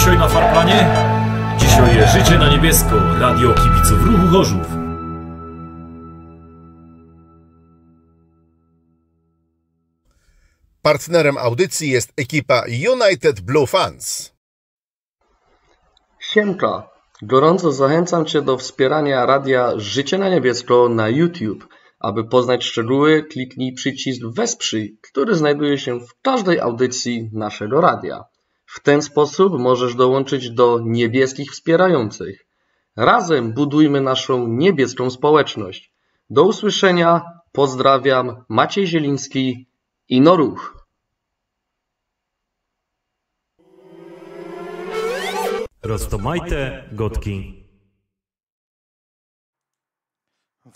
dzisiaj na Farplanie? Dzisiaj Życie na Niebiesko, Radio Kibiców Ruchu Gorzów. Partnerem audycji jest ekipa United Blue Fans. Siemka, gorąco zachęcam Cię do wspierania radia Życie na Niebiesko na YouTube. Aby poznać szczegóły, kliknij przycisk Wesprzyj, który znajduje się w każdej audycji naszego radia. W ten sposób możesz dołączyć do niebieskich wspierających. Razem budujmy naszą niebieską społeczność. Do usłyszenia, pozdrawiam, Maciej Zieliński i Noruch. Roztomajte gotki.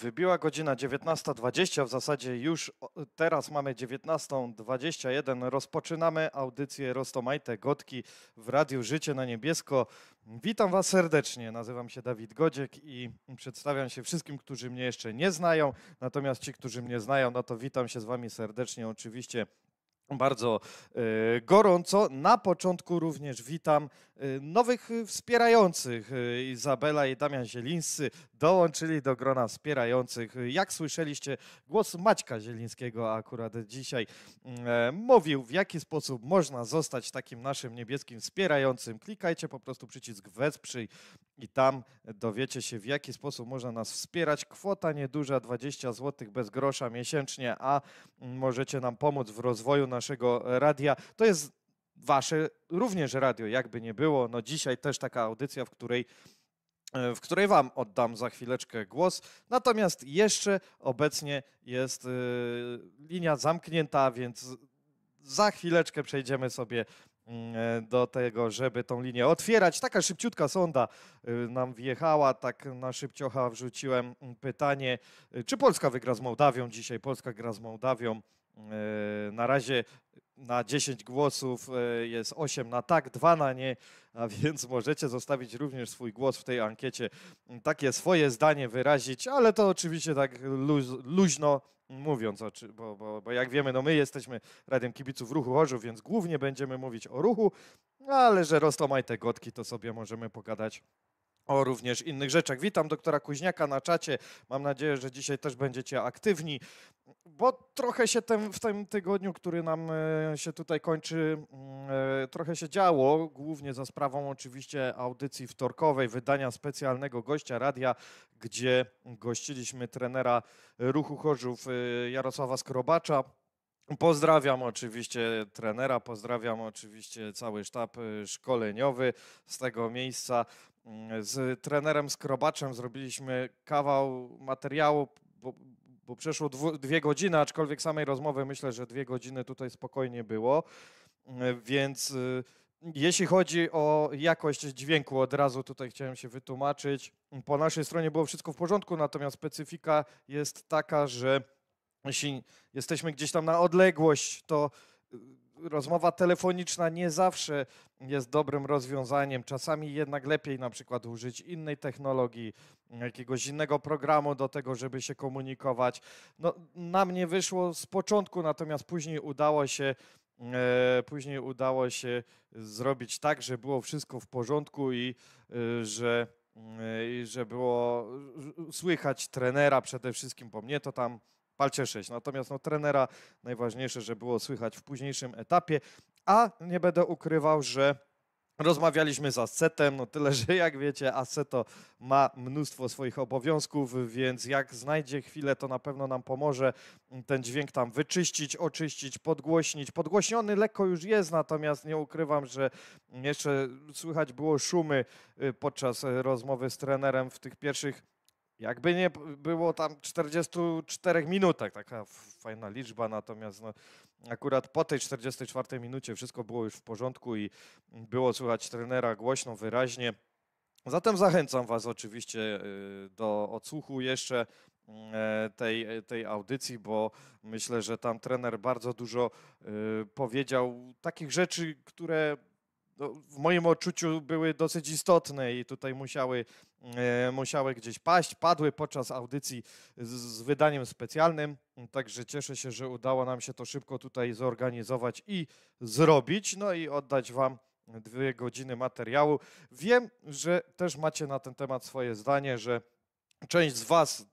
Wybiła godzina 19.20, w zasadzie już teraz mamy 19.21. Rozpoczynamy audycję Rostomajte Gotki w Radiu Życie na Niebiesko. Witam Was serdecznie, nazywam się Dawid Godziek i przedstawiam się wszystkim, którzy mnie jeszcze nie znają. Natomiast ci, którzy mnie znają, no to witam się z Wami serdecznie oczywiście bardzo y, gorąco. Na początku również witam y, nowych y, wspierających. Izabela i Damian Zielińscy dołączyli do grona wspierających. Jak słyszeliście, głos Maćka Zielińskiego akurat dzisiaj mm, e, mówił, w jaki sposób można zostać takim naszym niebieskim wspierającym. Klikajcie po prostu przycisk wesprzyj i tam dowiecie się, w jaki sposób można nas wspierać. Kwota nieduża, 20 zł bez grosza miesięcznie, a mm, możecie nam pomóc w rozwoju naszego radia. To jest wasze również radio, jakby nie było. No dzisiaj też taka audycja, w której e, w której Wam oddam za chwileczkę głos. Natomiast jeszcze obecnie jest e, linia zamknięta, więc za chwileczkę przejdziemy sobie mm, e, do tego, żeby tą linię otwierać. Taka szybciutka sonda nam wjechała, tak na szybciocha wrzuciłem mm, pytanie, czy Polska wygra z Mołdawią dzisiaj? Polska gra z Mołdawią E, na razie na 10 głosów e, jest 8 na tak, 2 na nie, a więc możecie zostawić również swój głos w tej ankiecie, takie swoje zdanie wyrazić, ale to oczywiście tak luz, luźno mówiąc, bo, bo, bo jak wiemy, no my jesteśmy Radiem Kibiców Ruchu Chorzów, więc głównie będziemy mówić o ruchu, ale że roztomaj te gotki, to sobie możemy pogadać o również innych rzeczach. Witam doktora Kuźniaka na czacie. Mam nadzieję, że dzisiaj też będziecie aktywni, bo trochę się ten, w tym tygodniu, który nam e, się tutaj kończy, mm, e, trochę się działo, głównie za sprawą oczywiście audycji wtorkowej, wydania specjalnego gościa radia, gdzie gościliśmy trenera ruchu Chorzów e, Jarosława Skrobacza. Pozdrawiam oczywiście trenera, pozdrawiam oczywiście cały sztab szkoleniowy z tego miejsca z trenerem Skrobaczem zrobiliśmy kawał materiału, bo, bo przeszło dwie godziny, aczkolwiek samej rozmowy myślę, że dwie godziny tutaj spokojnie było. Więc y, jeśli chodzi o jakość dźwięku, od razu tutaj chciałem się wytłumaczyć. Po naszej stronie było wszystko w porządku, natomiast specyfika jest taka, że jeśli jesteśmy gdzieś tam na odległość, to y, rozmowa telefoniczna nie zawsze jest dobrym rozwiązaniem. Czasami jednak lepiej na przykład użyć innej technologii, jakiegoś innego programu do tego, żeby się komunikować. No, nam nie wyszło z początku, natomiast później udało się e, Później udało się zrobić tak, że było wszystko w porządku i e, że, e, i że było słychać trenera przede wszystkim, bo mnie to tam palcie 6. Natomiast no, trenera najważniejsze, że było słychać w późniejszym etapie, a nie będę ukrywał, że Rozmawialiśmy z Ascetem, no tyle, że jak wiecie, Asceto ma mnóstwo swoich obowiązków, więc jak znajdzie chwilę, to na pewno nam pomoże ten dźwięk tam wyczyścić, oczyścić, podgłośnić. Podgłośniony lekko już jest, natomiast nie ukrywam, że jeszcze słychać było szumy y, podczas y, rozmowy z trenerem w tych pierwszych jakby nie było tam 44 minutach, taka fajna liczba, natomiast no, akurat po tej 44 minucie wszystko było już w porządku i było słychać trenera głośno, wyraźnie. Zatem zachęcam Was oczywiście y, do odsłuchu jeszcze y, tej, tej audycji, bo myślę, że tam trener bardzo dużo y, powiedział takich rzeczy, które no, w moim odczuciu były dosyć istotne i tutaj musiały, e, musiały gdzieś paść. Padły podczas audycji z, wydaniem specjalnym, także cieszę się, że udało nam się to szybko tutaj zorganizować i zrobić, no i oddać Wam dwie godziny materiału. Wiem, że też macie na ten temat swoje zdanie, że część z Was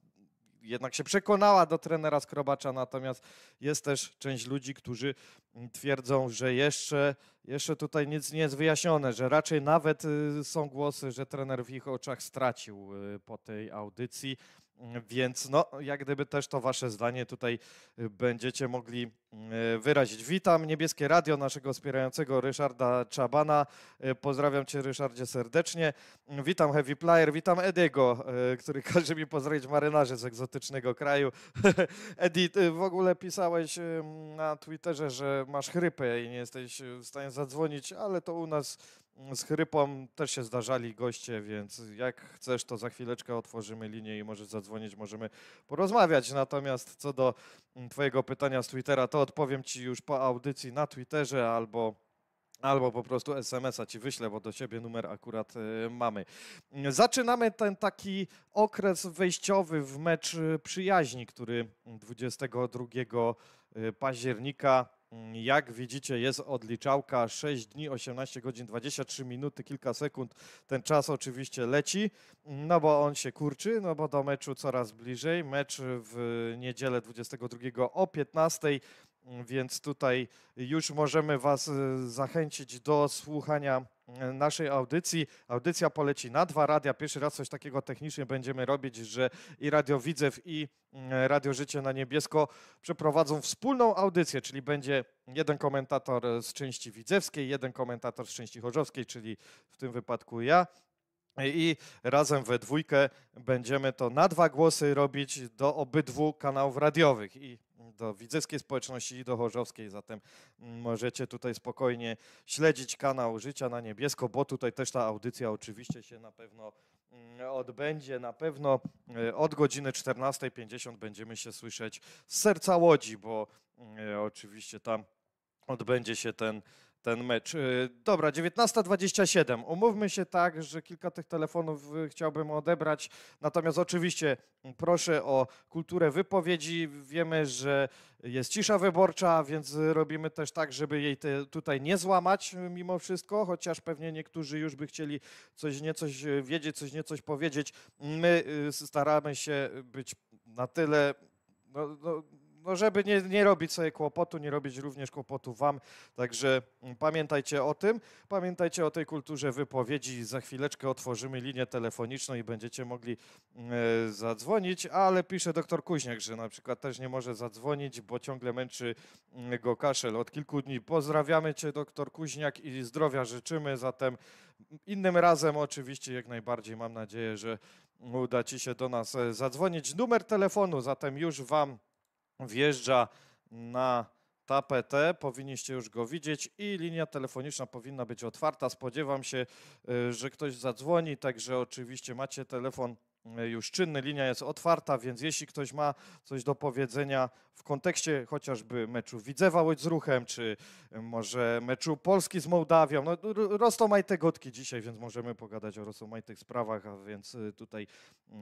jednak się przekonała do trenera Skrobacza, natomiast jest też część ludzi, którzy mm, twierdzą, że jeszcze, jeszcze tutaj nic nie jest wyjaśnione, że raczej nawet y, są głosy, że trener w ich oczach stracił y, po tej audycji. Więc no, jak gdyby też to wasze zdanie tutaj y, będziecie mogli y, wyrazić. Witam Niebieskie Radio, naszego wspierającego Ryszarda Czabana. Y, pozdrawiam cię Ryszardzie serdecznie. Witam Heavy Player, witam Ediego, który każe mi pozdrowić marynarzy z egzotycznego kraju. Edi, ty w ogóle pisałeś na Twitterze, że masz chrypę i nie jesteś w stanie zadzwonić, ale to u nas z chrypą też się zdarzali goście, więc jak chcesz, to za chwileczkę otworzymy linię i możesz zadzwonić, możemy porozmawiać. Natomiast co do mm, Twojego pytania z Twittera, to odpowiem Ci już po audycji na Twitterze albo. Albo po prostu SMS-a ci wyślę, bo do siebie numer akurat y, mamy. Zaczynamy ten taki okres wejściowy w mecz przyjaźni, który 22 y, października Mm, jak widzicie, jest odliczałka 6 dni, 18 godzin, 23 minuty, kilka sekund. Ten czas oczywiście leci, mm, no bo on się kurczy, no bo do meczu coraz bliżej. Mecz w niedzielę 22 o 15. Mm, więc tutaj już możemy Was y, zachęcić do słuchania naszej audycji. Audycja poleci na dwa radia. Pierwszy raz coś takiego technicznie będziemy robić, że i Radio Widzew, i mm, Radio Życie na Niebiesko przeprowadzą wspólną audycję, czyli będzie jeden komentator z części widzewskiej, jeden komentator z części chorzowskiej, czyli w tym wypadku ja. I razem we dwójkę będziemy to na dwa głosy robić do obydwu kanałów radiowych. I do widzewskiej społeczności i do chorzowskiej, zatem mm, możecie tutaj spokojnie śledzić kanał Życia na Niebiesko, bo tutaj też ta audycja oczywiście się na pewno mm, odbędzie. Na pewno e, od godziny 14.50 będziemy się słyszeć z serca Łodzi, bo mm, e, oczywiście tam odbędzie się ten ten mecz. Y, dobra, 19.27. Umówmy się tak, że kilka tych telefonów y, chciałbym odebrać. Natomiast oczywiście mm, proszę o kulturę wypowiedzi. Wiemy, że jest cisza wyborcza, więc robimy też tak, żeby jej te tutaj nie złamać y, mimo wszystko, chociaż pewnie niektórzy już by chcieli coś niecoś wiedzieć, coś niecoś powiedzieć. My staramy się być na tyle no, no, no żeby nie, nie robić sobie kłopotu, nie robić również kłopotu wam. Także pamiętajcie o tym, pamiętajcie o tej kulturze wypowiedzi. Za chwileczkę otworzymy linię telefoniczną i będziecie mogli mm, e, zadzwonić, ale pisze doktor Kuźniak, że na przykład też nie może zadzwonić, bo ciągle męczy mm, go kaszel od kilku dni. Pozdrawiamy cię doktor Kuźniak i zdrowia życzymy, zatem innym razem oczywiście jak najbardziej mam nadzieję, że uda ci się do nas e, zadzwonić. Numer telefonu zatem już wam wjeżdża na tapetę, powinniście już go widzieć i linia telefoniczna powinna być otwarta. Spodziewam się, y, że ktoś zadzwoni, także oczywiście macie telefon E, już czynny, linia jest otwarta, więc jeśli ktoś ma coś do powiedzenia w kontekście chociażby meczu Widzewa Łódź z Ruchem, czy e, może meczu Polski z Mołdawią, no rostomajte gotki dzisiaj, więc możemy pogadać o rostomajtych sprawach, a więc e, tutaj yy,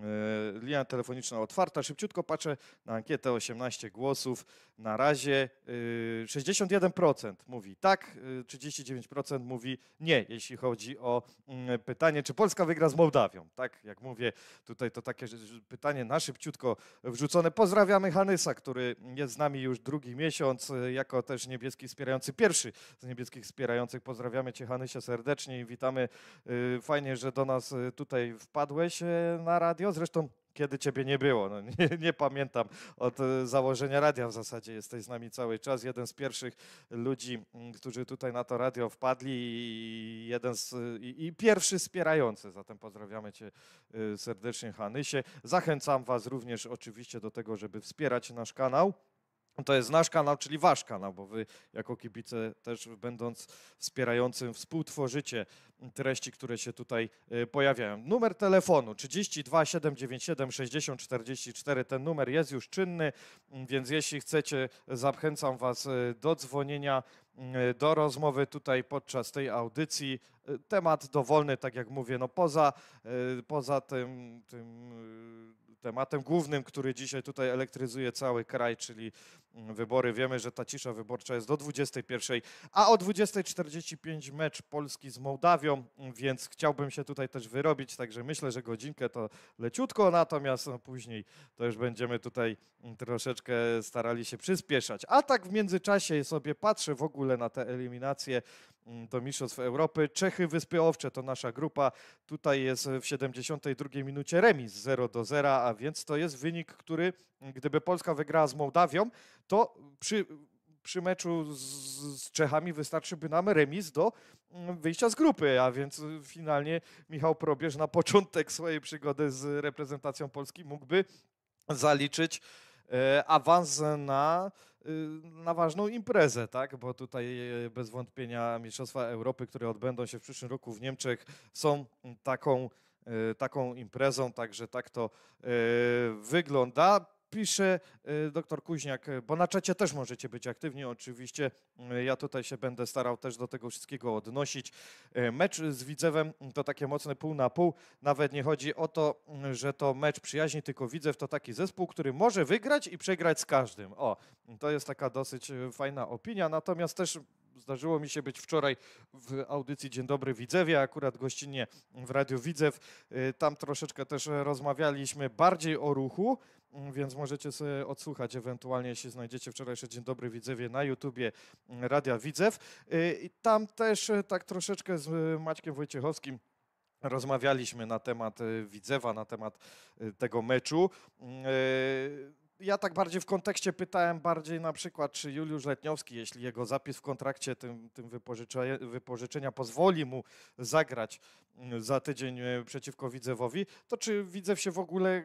linia telefoniczna otwarta. Szybciutko patrzę na ankietę, 18 głosów, na razie yy, 61% mówi tak, yy, 39% mówi nie, jeśli chodzi o mm, pytanie, czy Polska wygra z Mołdawią. Tak, jak mówię, Tutaj to takie pytanie na szybciutko wrzucone. Pozdrawiamy Hanysa, który jest z nami już drugi miesiąc, e, jako też niebieski wspierający, pierwszy z niebieskich wspierających. Pozdrawiamy Cię Hanysie serdecznie i witamy. E, fajnie, że do nas e, tutaj wpadłeś na radio. Zresztą kiedy ciebie nie było. No, nie, nie, pamiętam od e, założenia radia w zasadzie jesteś z nami cały czas. Jeden z pierwszych ludzi, mm, którzy tutaj na to radio wpadli i, jeden z, i, i pierwszy wspierający. Zatem pozdrawiamy cię e, serdecznie, Hanysie. Zachęcam was również oczywiście do tego, żeby wspierać nasz kanał. To jest nasz kanał, czyli wasz kanał, bo wy jako kibice też będąc wspierającym współtworzycie treści, które się tutaj y, pojawiają. Numer telefonu 32 797 60 44. Ten numer jest już czynny, mm, więc jeśli chcecie, zachęcam was y, do dzwonienia Y, do rozmowy tutaj podczas tej audycji. Y, temat dowolny, tak jak mówię, no poza, y, poza tym, tym tematem głównym, który dzisiaj tutaj elektryzuje cały kraj, czyli mm, wybory. Wiemy, że ta cisza wyborcza jest do 21, a o 20.45 mecz Polski z Mołdawią, więc chciałbym się tutaj też wyrobić, także myślę, że godzinkę to leciutko, natomiast no później to już będziemy tutaj mm, troszeczkę starali się przyspieszać. A tak w międzyczasie sobie patrzę w ogóle na te eliminacje mm, do Mistrzostw Europy. Czechy Wyspy Owcze to nasza grupa. Tutaj jest w 72 minucie remis 0 do 0, a więc to jest wynik, który mm, gdyby Polska wygrała z Mołdawią, to przy przy meczu z, z, Czechami wystarczyłby nam remis do mm, wyjścia z grupy, a więc finalnie Michał Probierz na początek swojej przygody z reprezentacją Polski mógłby zaliczyć E, awans na, y, na ważną imprezę, tak? Bo tutaj e, bez wątpienia Mistrzostwa Europy, które odbędą się w przyszłym roku w Niemczech, są taką e, taką imprezą, także tak to wygląda pisze y, doktor Kuźniak, y, bo na czacie też możecie być aktywni oczywiście. Y, ja tutaj się będę starał też do tego wszystkiego odnosić. Mecz z Widzewem to takie mocne pół na pół. Nawet nie chodzi o to, że to mecz przyjaźni, tylko Widzew to taki zespół, który może wygrać i przegrać z każdym. O, to jest taka dosyć fajna opinia. Natomiast też Zdarzyło mi się być wczoraj w audycji Dzień Dobry Widzewie, akurat gościnnie w Radiu Widzew. Tam troszeczkę też rozmawialiśmy bardziej o ruchu, Mm, więc możecie sobie odsłuchać ewentualnie, jeśli znajdziecie wczorajszy Dzień Dobry Widzewie na YouTubie mm, Radia Widzew. Y, I tam też y, tak troszeczkę z y, Maćkiem Wojciechowskim rozmawialiśmy na temat Widzewa, na temat tego meczu. Ja tak bardziej w kontekście pytałem bardziej na przykład, czy Juliusz Letniowski, jeśli jego zapis w kontrakcie tym, tym wypożyczenia, wypożyczenia pozwoli mu zagrać mm, za tydzień przeciwko Widzewowi, to czy Widzew się w ogóle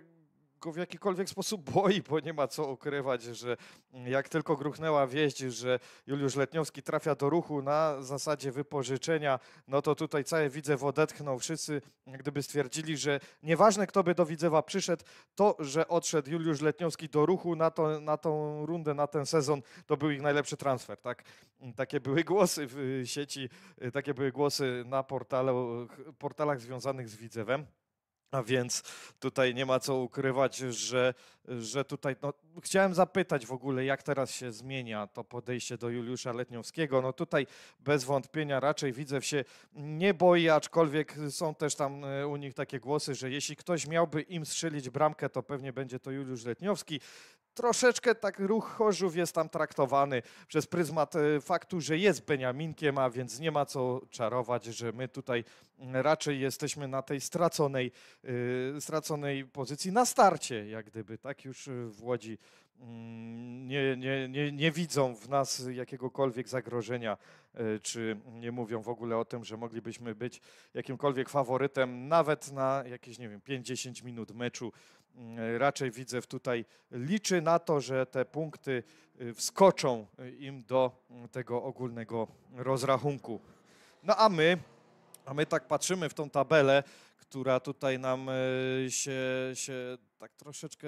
w jakikolwiek sposób boi, bo nie ma co ukrywać, że jak tylko gruchnęła wieść, że Juliusz Letniowski trafia do ruchu na zasadzie wypożyczenia, no to tutaj całe Widzew odetchnął. Wszyscy gdyby stwierdzili, że nieważne kto by do Widzewa przyszedł, to, że odszedł Juliusz Letniowski do ruchu na, to, na tą rundę, na ten sezon, to był ich najlepszy transfer. Tak? Takie były głosy w sieci, takie były głosy na portalu, portalach związanych z Widzewem. A więc tutaj nie ma co ukrywać, że że tutaj no, chciałem zapytać w ogóle, jak teraz się zmienia to podejście do Juliusza Letniowskiego. No tutaj bez wątpienia raczej widzę się nie boi, aczkolwiek są też tam e, u nich takie głosy, że jeśli ktoś miałby im strzelić bramkę, to pewnie będzie to Juliusz Letniowski troszeczkę tak ruch Chorzów jest tam traktowany przez pryzmat e, faktu, że jest Beniaminkiem, a więc nie ma co czarować, że my tutaj raczej jesteśmy na tej straconej, e, straconej pozycji na starcie, jak gdyby, tak? Tak już y, w Łodzi mm, nie, nie, nie, nie widzą w nas jakiegokolwiek zagrożenia, y, czy nie mówią w ogóle o tym, że moglibyśmy być jakimkolwiek faworytem, nawet na jakieś, nie wiem, 5-10 minut meczu. Mm, y, raczej widzę tutaj liczy na to, że te punkty wskoczą im do mm, tego ogólnego rozrachunku. No a my, a my tak patrzymy w tą tabelę, która tutaj nam się, się tak troszeczkę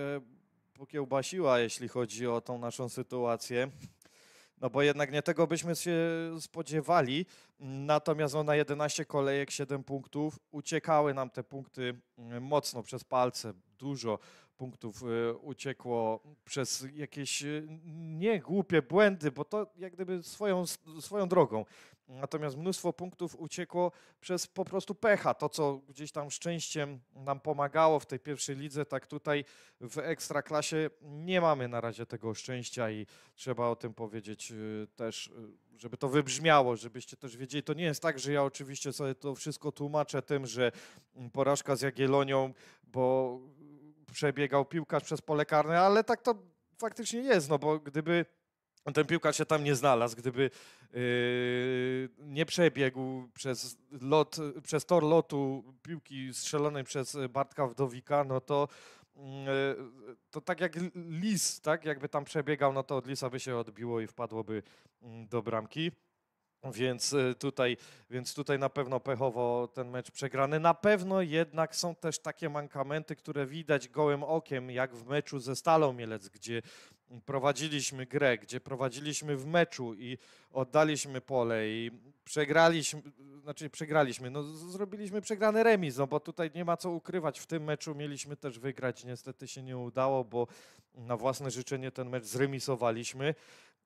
pokiełbasiła, jeśli chodzi o tą naszą sytuację. No bo jednak nie tego byśmy się spodziewali. Natomiast ona no 11 kolejek, 7 punktów. Uciekały nam te punkty mm, mocno przez palce. Dużo punktów e, uciekło przez jakieś e, nie głupie błędy, bo to jak gdyby swoją, swoją drogą Natomiast mnóstwo punktów uciekło przez po prostu pecha. To, co gdzieś tam szczęściem nam pomagało w tej pierwszej lidze, tak tutaj w ekstraklasie nie mamy na razie tego szczęścia i trzeba o tym powiedzieć y, też, y, żeby to wybrzmiało, żebyście też wiedzieli. To nie jest tak, że ja oczywiście sobie to wszystko tłumaczę tym, że mm, porażka z Jagielonią, bo y, przebiegał piłkarz przez pole karne, ale tak to faktycznie jest, no bo gdyby ten piłkarz się tam nie znalazł, gdyby Yy, nie przebiegł przez, lot, przez tor lotu piłki strzelonej przez Bartka Wdowika, no to yy, to tak jak lis, tak? Jakby tam przebiegał, no to od lisa by się odbiło i wpadłoby mm, do bramki. Więc y, tutaj, więc tutaj na pewno pechowo ten mecz przegrany. Na pewno jednak są też takie mankamenty, które widać gołym okiem, jak w meczu ze Stalą Mielec, gdzie prowadziliśmy grę, gdzie prowadziliśmy w meczu i oddaliśmy pole i przegraliśmy, znaczy przegraliśmy, no zrobiliśmy przegrany remis, no bo tutaj nie ma co ukrywać, w tym meczu mieliśmy też wygrać, niestety się nie udało, bo na własne życzenie ten mecz zremisowaliśmy,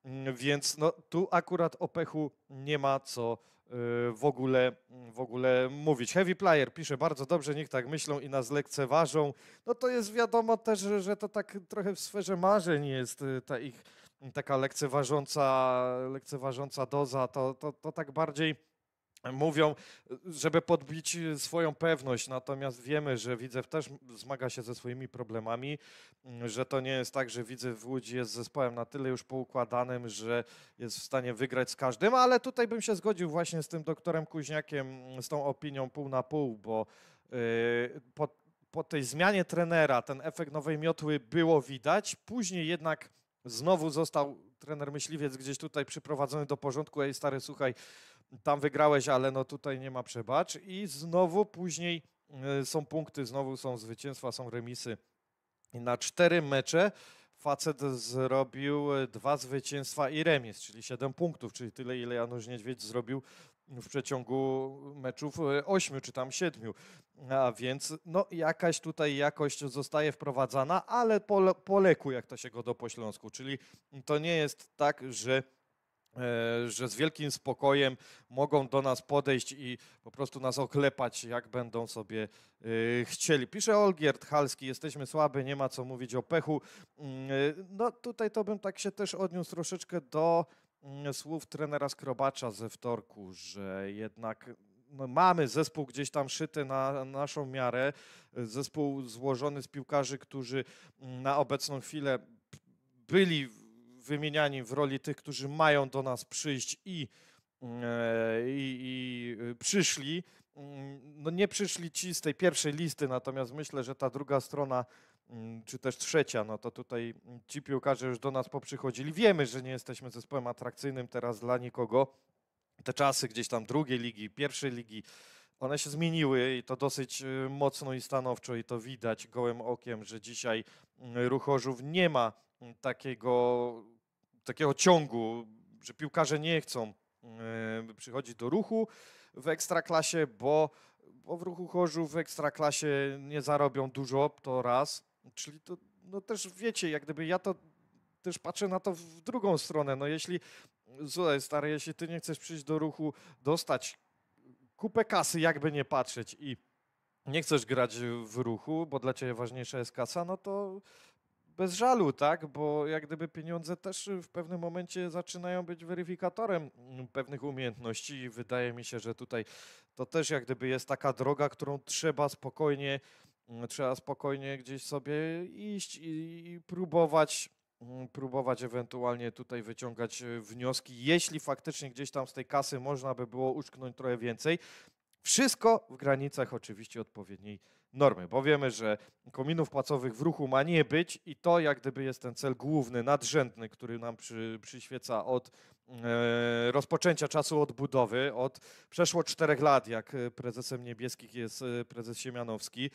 mm, więc no tu akurat o pechu nie ma co Y, w ogóle, mm, w ogóle mówić. Heavy Player pisze bardzo dobrze, niech tak myślą i nas lekceważą. No to jest wiadomo też, że to tak trochę w sferze marzeń jest y, ta ich taka lekceważąca, lekceważąca doza. To, to, to tak bardziej mówią, żeby podbić swoją pewność, natomiast wiemy, że Widzew też zmaga się ze swoimi problemami, mm, że to nie jest tak, że Widzew w Łodzi jest zespołem na tyle już poukładanym, że jest w stanie wygrać z każdym, ale tutaj bym się zgodził właśnie z tym doktorem Kuźniakiem, z tą opinią pół na pół, bo y, po, po tej zmianie trenera ten efekt nowej miotły było widać, później jednak znowu został trener myśliwiec gdzieś tutaj przyprowadzony do porządku, ej stary, słuchaj, tam wygrałeś, ale no tutaj nie ma przebacz i znowu później e, są punkty, znowu są zwycięstwa, są remisy. I na cztery mecze facet zrobił e, dwa zwycięstwa i remis, czyli siedem punktów, czyli tyle, ile Janusz Niedźwiedź zrobił w przeciągu meczów e, ośmiu czy tam siedmiu. A więc no, jakaś tutaj jakość zostaje wprowadzana, ale po, po leku, jak to się go do pośląsku. Czyli to nie jest tak, że E, że z wielkim spokojem mogą do nas podejść i po prostu nas oklepać, jak będą sobie e, chcieli. Pisze Olgierd Halski, jesteśmy słaby, nie ma co mówić o pechu. Mm, e, no tutaj to bym tak się też odniósł troszeczkę do mm, słów trenera Skrobacza ze wtorku, że jednak no mamy zespół gdzieś tam szyty na naszą miarę, zespół złożony z piłkarzy, którzy mm, na obecną chwilę byli wymieniani w roli tych, którzy mają do nas przyjść i, e, i, i e, przyszli. Mm, no nie przyszli ci z tej pierwszej listy, natomiast myślę, że ta druga strona, mm, czy też trzecia, no to tutaj ci piłkarze już do nas poprzychodzili. Wiemy, że nie jesteśmy zespołem atrakcyjnym teraz dla nikogo. Te czasy gdzieś tam drugiej ligi, pierwszej ligi, one się zmieniły i to dosyć e, mocno i stanowczo i to widać gołym okiem, że dzisiaj mm, Ruchorzów nie ma takiego takiego ciągu, że piłkarze nie chcą e, przychodzić do ruchu w ekstraklasie, bo, bo w ruchu chorzu w ekstraklasie nie zarobią dużo, to raz. Czyli to no też wiecie, jak gdyby ja to też patrzę na to w drugą stronę. No jeśli, słuchaj stary, jeśli ty nie chcesz przyjść do ruchu, dostać kupę kasy, jakby nie patrzeć i nie chcesz grać w ruchu, bo dla ciebie ważniejsza jest kasa, no to bez żalu, tak? Bo jak gdyby pieniądze też w pewnym momencie zaczynają być weryfikatorem pewnych umiejętności i wydaje mi się, że tutaj to też jak gdyby jest taka droga, którą trzeba spokojnie, mm, trzeba spokojnie gdzieś sobie iść i, i próbować mm, próbować ewentualnie tutaj wyciągać e, wnioski, jeśli faktycznie gdzieś tam z tej kasy można by było uszknąć trochę więcej, wszystko w granicach oczywiście odpowiedniej normy, bo wiemy, że kominów płacowych w ruchu ma nie być i to jak gdyby jest ten cel główny, nadrzędny, który nam przy, przyświeca od e, rozpoczęcia czasu odbudowy, od przeszło czterech lat, jak e, prezesem niebieskich jest e, prezes Siemianowski.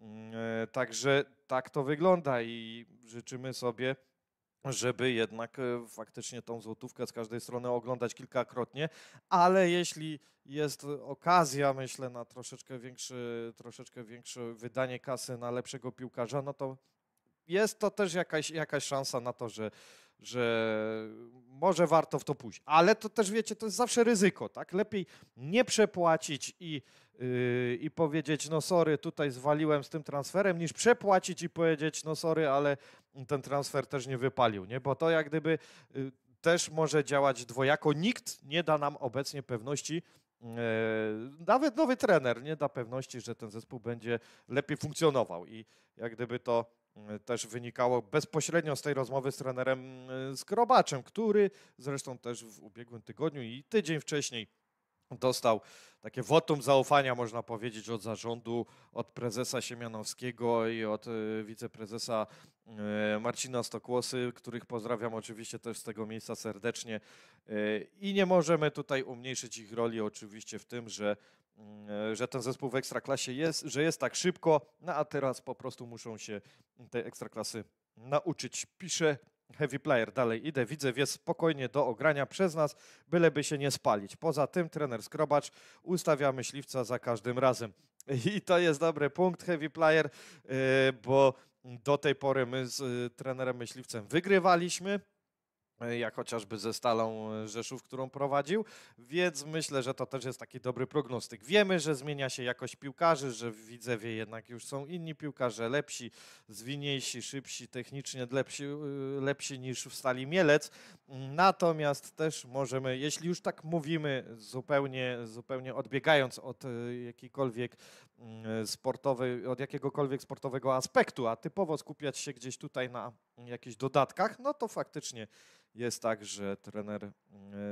Mm, e, także tak to wygląda i życzymy sobie żeby jednak e, faktycznie tą złotówkę z każdej strony oglądać kilkakrotnie, ale jeśli jest okazja, myślę, na troszeczkę większy, troszeczkę większe wydanie kasy na lepszego piłkarza, no to jest to też jakaś, jakaś szansa na to, że, że może warto w to pójść. Ale to też wiecie, to jest zawsze ryzyko, tak? Lepiej nie przepłacić i Yy, i powiedzieć, no sorry, tutaj zwaliłem z tym transferem, niż przepłacić i powiedzieć, no sorry, ale ten transfer też nie wypalił, nie? Bo to jak gdyby yy, też może działać dwojako. Nikt nie da nam obecnie pewności, yy, nawet nowy trener nie da pewności, że ten zespół będzie lepiej funkcjonował i jak gdyby to też wynikało bezpośrednio z tej rozmowy z trenerem Skrobaczem, który zresztą też w ubiegłym tygodniu i tydzień wcześniej dostał takie wotum zaufania, można powiedzieć, od zarządu, od prezesa Siemianowskiego i od y, wiceprezesa y, Marcina Stokłosy, których pozdrawiam oczywiście też z tego miejsca serdecznie. Y, I nie możemy tutaj umniejszyć ich roli oczywiście w tym, że, że ten zespół w Ekstraklasie jest, że jest tak szybko, no a teraz po prostu muszą się tej Ekstraklasy nauczyć. Pisze Heavy Player dalej idę, widzę, jest spokojnie do ogrania przez nas, byleby się nie spalić. Poza tym trener Skrobacz ustawia myśliwca za każdym razem. I to jest dobry punkt Heavy Player, y, bo do tej pory my z y, trenerem myśliwcem wygrywaliśmy, E, jak chociażby ze Stalą e, Rzeszów, którą prowadził, więc myślę, że to też jest taki dobry prognostyk. Wiemy, że zmienia się jakość piłkarzy, że w Widzewie jednak już są inni piłkarze, lepsi, zwinniejsi, szybsi, technicznie lepsi, e, lepsi niż w Stali Mielec. Natomiast też możemy, jeśli już tak mówimy, zupełnie, zupełnie odbiegając od jakiejkolwiek Y, sportowej, od jakiegokolwiek sportowego aspektu, a typowo skupiać się gdzieś tutaj na jakichś dodatkach, no to faktycznie jest tak, że trener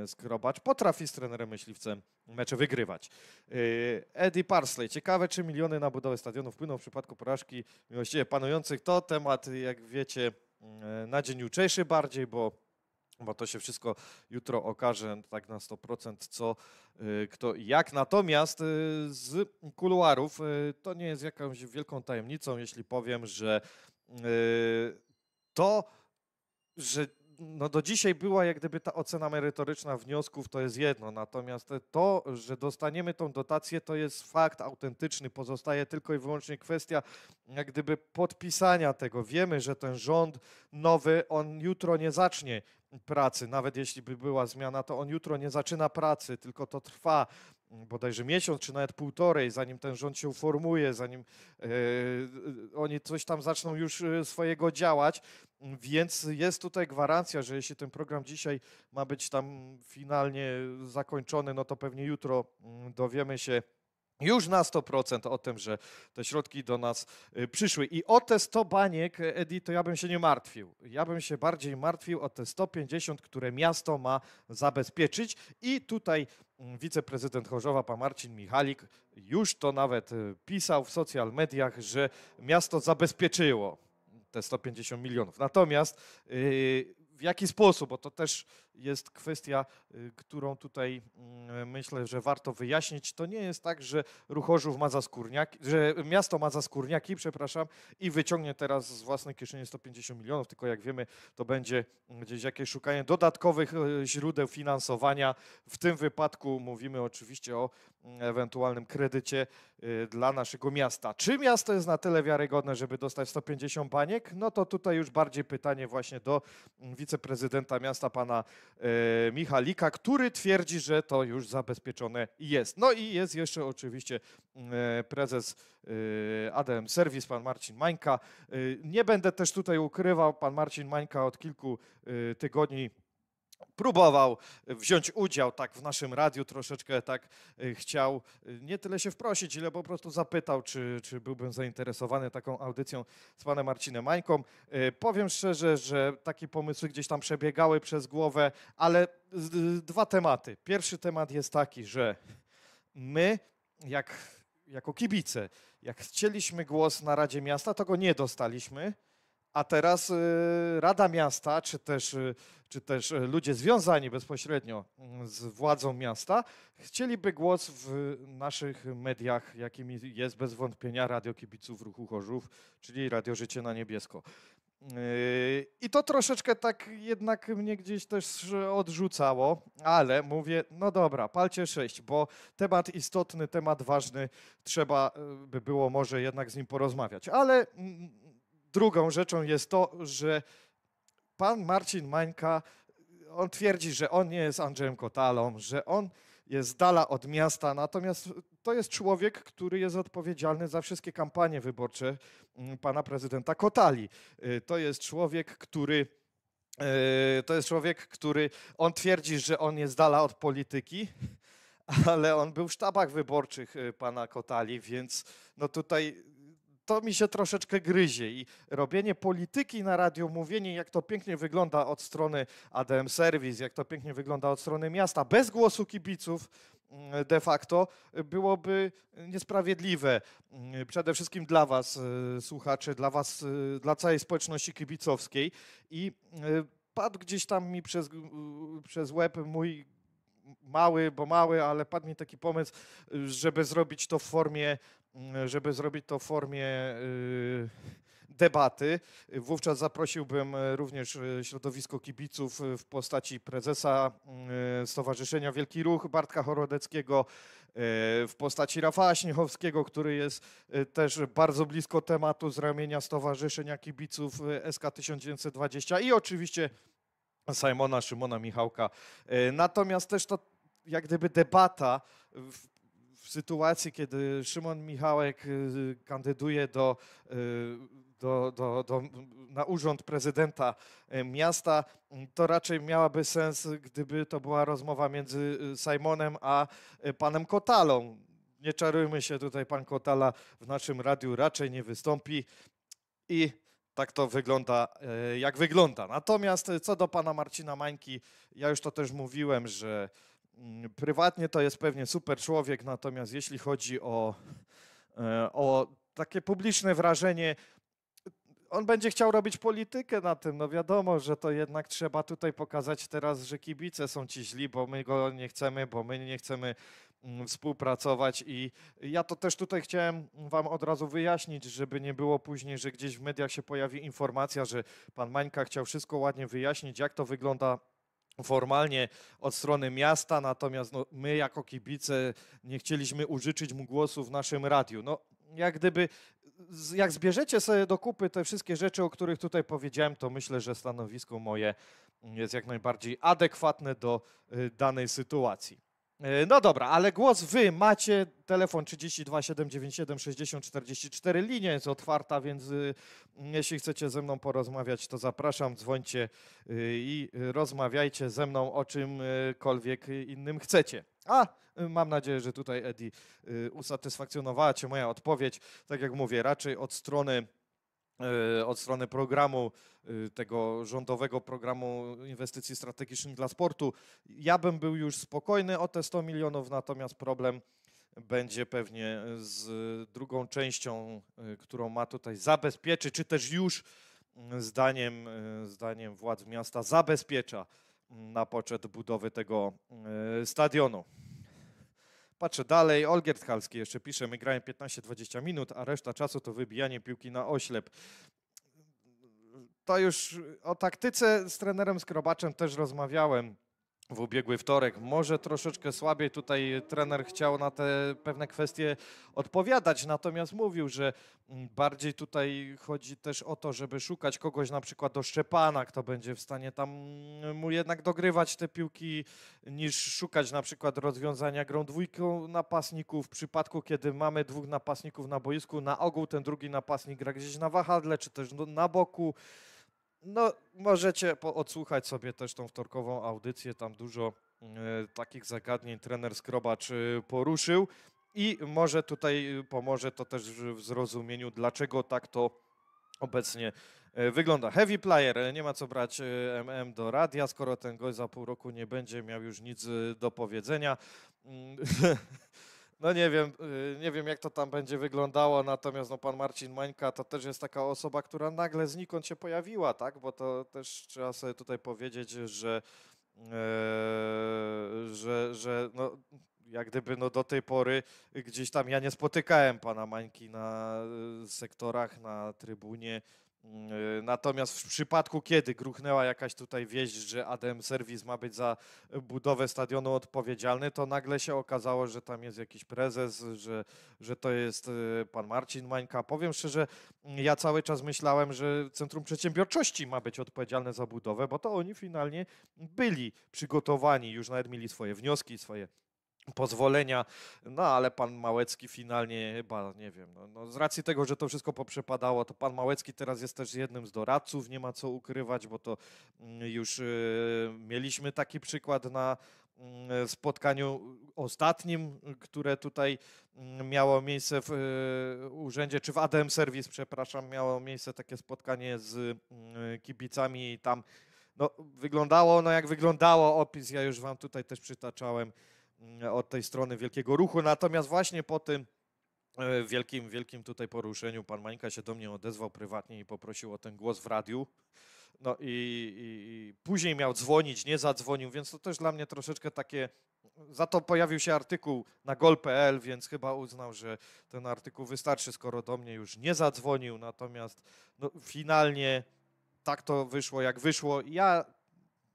Skrobacz y, potrafi z trenerem myśliwcem mecze wygrywać. Y, Eddie Parsley, ciekawe czy miliony na budowę stadionu wpłyną w przypadku porażki miłościwie panujących. To temat, jak wiecie, na dzień jutrzejszy bardziej, bo bo to się wszystko jutro okaże tak na 100%, co y, kto i jak. Natomiast y, z kuluarów y, to nie jest jakąś wielką tajemnicą, jeśli powiem, że to, że no do dzisiaj była jak gdyby ta ocena merytoryczna wniosków, to jest jedno, natomiast to, że dostaniemy tą dotację, to jest fakt autentyczny, pozostaje tylko i wyłącznie kwestia jak gdyby podpisania tego. Wiemy, że ten rząd nowy, on jutro nie zacznie pracy, nawet jeśli by była zmiana, to on jutro nie zaczyna pracy, tylko to trwa bodajże miesiąc, czy nawet półtorej, zanim ten rząd się uformuje, zanim e, oni coś tam zaczną już e, swojego działać. Więc jest tutaj gwarancja, że jeśli ten program dzisiaj ma być tam finalnie zakończony, no to pewnie jutro mm, dowiemy się, już na 100% o tym, że te środki do nas y, przyszły. I o te 100 baniek, e, Edi, to ja bym się nie martwił. Ja bym się bardziej martwił o te 150, które miasto ma zabezpieczyć. I tutaj mm, wiceprezydent Chorzowa, pan Marcin Michalik, już to nawet y, pisał w social mediach, że miasto zabezpieczyło te 150 milionów. Natomiast y, w jaki sposób, bo to też jest kwestia, y, którą tutaj mm, myślę, że warto wyjaśnić. To nie jest tak, że Ruchorzów ma zaskórniaki, że miasto ma zaskórniaki, przepraszam, i wyciągnie teraz z własnej kieszeni 150 milionów, tylko jak wiemy, to będzie gdzieś jakieś szukanie dodatkowych y, źródeł finansowania. W tym wypadku mówimy oczywiście o mm, ewentualnym kredycie y, dla naszego miasta. Czy miasto jest na tyle wiarygodne, żeby dostać 150 baniek? No to tutaj już bardziej pytanie właśnie do mm, wiceprezydenta miasta, pana E, Michalika, który twierdzi, że to już zabezpieczone jest. No i jest jeszcze oczywiście mm, e, prezes e, ADM Serwis, pan Marcin Mańka. Nie będę też tutaj ukrywał, pan Marcin Mańka od kilku tygodni próbował e, wziąć udział tak w naszym radiu, troszeczkę tak e, chciał e, nie tyle się wprosić, ile po prostu zapytał, czy, czy byłbym zainteresowany taką audycją z panem Marcinem Mańką. Powiem szczerze, że takie pomysły gdzieś tam przebiegały przez głowę, ale dwa tematy. Pierwszy temat jest taki, że my jak, jako kibice, jak chcieliśmy głos na Radzie Miasta, to go nie dostaliśmy a teraz y, Rada Miasta, czy też, y, czy też y, ludzie związani bezpośrednio mm, z władzą miasta, chcieliby głos w naszych mediach, jakimi jest bez wątpienia Radio Kibiców Ruchu Chorzów, czyli Radio Życie na Niebiesko. I to troszeczkę tak jednak mnie gdzieś też odrzucało, ale mówię, no dobra, palcie 6, bo temat istotny, temat ważny, trzeba by było może jednak z nim porozmawiać. Ale mm, Drugą rzeczą jest to, że pan Marcin Mańka, on twierdzi, że on nie jest Andrzejem Kotalą, że on jest z dala od miasta, natomiast to jest człowiek, który jest odpowiedzialny za wszystkie kampanie wyborcze mm, pana prezydenta Kotali. Y, to jest człowiek, który y, to jest człowiek, który on twierdzi, że on jest z dala od polityki, ale on był w sztabach wyborczych y, pana Kotali, więc no tutaj to mi się troszeczkę gryzie i robienie polityki na radio, mówienie jak to pięknie wygląda od strony ADM Service, jak to pięknie wygląda od strony miasta, bez głosu kibiców mm, de facto byłoby niesprawiedliwe. Mm, przede wszystkim dla was, e, słuchaczy, dla was, e, dla całej społeczności kibicowskiej i e, padł gdzieś tam mi przez, przez łeb mój mały, bo mały, ale padł mi taki pomysł, żeby zrobić to w formie Mm, żeby zrobić to w formie y, debaty. Wówczas zaprosiłbym e, również e, środowisko kibiców e, w postaci prezesa mm, Stowarzyszenia Wielki Ruch Bartka Horodeckiego, w postaci Rafała Śniechowskiego, który jest też bardzo blisko tematu z ramienia Stowarzyszenia Kibiców SK 1920 i oczywiście Simona Szymona Michałka. Natomiast też to jak gdyby debata w w sytuacji, kiedy Szymon Michałek y, kandyduje do, y, do, do, do, na urząd prezydenta y, miasta, to raczej miałaby sens, gdyby to była rozmowa między Simonem a panem Kotalą. Nie czarujmy się, tutaj pan Kotala w naszym radiu raczej nie wystąpi i tak to wygląda, jak wygląda. Natomiast co do pana Marcina Mańki, ja już to też mówiłem, że Mm, prywatnie to jest pewnie super człowiek, natomiast jeśli chodzi o, e, o takie publiczne wrażenie, on będzie chciał robić politykę na tym. No wiadomo, że to jednak trzeba tutaj pokazać teraz, że kibice są ci źli, bo my go nie chcemy, bo my nie chcemy mm, współpracować i ja to też tutaj chciałem wam od razu wyjaśnić, żeby nie było później, że gdzieś w mediach się pojawi informacja, że pan Mańka chciał wszystko ładnie wyjaśnić, jak to wygląda formalnie od strony miasta, natomiast no, my jako kibice nie chcieliśmy użyczyć mu głosu w naszym radiu. No, jak gdyby, jak zbierzecie sobie do kupy te wszystkie rzeczy, o których tutaj powiedziałem, to myślę, że stanowisko moje jest jak najbardziej adekwatne do y, danej sytuacji. E, no dobra, ale głos wy macie. Telefon 32 797 60 44. Linia jest otwarta, więc y, mm, jeśli chcecie ze mną porozmawiać, to zapraszam, dzwońcie y, i rozmawiajcie ze mną o czymkolwiek innym chcecie. A y, mam nadzieję, że tutaj Edi usatysfakcjonowała cię moja odpowiedź. Tak jak mówię, raczej od strony E, od strony programu, e, tego rządowego programu inwestycji strategicznych dla sportu. Ja bym był już spokojny o te 100 milionów, natomiast problem będzie pewnie z drugą częścią, e, którą ma tutaj zabezpieczyć, czy też już mm, zdaniem, zdaniem władz miasta zabezpiecza mm, na poczet budowy tego stadionu. Patrzę dalej, Olgierd Halski jeszcze pisze, my grałem 15-20 minut, a reszta czasu to wybijanie piłki na oślep. To już o taktyce z trenerem Skrobaczem też rozmawiałem w ubiegły wtorek. Może troszeczkę słabiej tutaj trener chciał na te pewne kwestie odpowiadać, natomiast mówił, że mm, bardziej tutaj chodzi też o to, żeby szukać kogoś na przykład do Szczepana, kto będzie w stanie tam mm, mu jednak dogrywać te piłki, niż szukać na przykład rozwiązania grą dwójką napastników. W przypadku, kiedy mamy dwóch napastników na boisku, na ogół ten drugi napastnik gra gdzieś na wahadle, czy też na boku. No, możecie odsłuchać sobie też tą wtorkową audycję, tam dużo mm, e, takich zagadnień trener Skrobacz e, poruszył i może tutaj y, pomoże to też w zrozumieniu, dlaczego tak to obecnie e, wygląda. Heavy player, e, nie ma co brać MM do radia, skoro ten gość za pół roku nie będzie miał już nic do powiedzenia. Mm, No nie wiem, y, nie wiem jak to tam będzie wyglądało, natomiast no, pan Marcin Mańka to też jest taka osoba, która nagle znikąd się pojawiła, tak? Bo to też trzeba sobie tutaj powiedzieć, że, e, że, że no, jak gdyby no, do tej pory gdzieś tam ja nie spotykałem pana Mańki na y, sektorach, na trybunie Mm, y, natomiast w przypadku, kiedy gruchnęła jakaś tutaj wieść, że ADM Serwis ma być za budowę stadionu odpowiedzialny, to nagle się okazało, że tam jest jakiś prezes, że, że to jest y, pan Marcin Mańka. Powiem szczerze, mm, ja cały czas myślałem, że Centrum Przedsiębiorczości ma być odpowiedzialne za budowę, bo to oni finalnie byli przygotowani, już nawet mieli swoje wnioski, swoje pozwolenia, no ale pan Małecki finalnie chyba, nie wiem, no, no, z racji tego, że to wszystko poprzepadało, to pan Małecki teraz jest też jednym z doradców, nie ma co ukrywać, bo to mm, już y, mieliśmy taki przykład na mm, spotkaniu ostatnim, które tutaj mm, miało miejsce w y, urzędzie, czy w ADM Service, przepraszam, miało miejsce takie spotkanie z y, kibicami i tam no, wyglądało ono jak wyglądało, opis ja już wam tutaj też przytaczałem Mm, od tej strony wielkiego ruchu. Natomiast właśnie po tym e, wielkim, wielkim tutaj poruszeniu pan Mańka się do mnie odezwał prywatnie i poprosił o ten głos w radiu. No i, i, i, później miał dzwonić, nie zadzwonił, więc to też dla mnie troszeczkę takie. Za to pojawił się artykuł na gol.pl, więc chyba uznał, że ten artykuł wystarczy, skoro do mnie już nie zadzwonił. Natomiast no, finalnie tak to wyszło, jak wyszło. Ja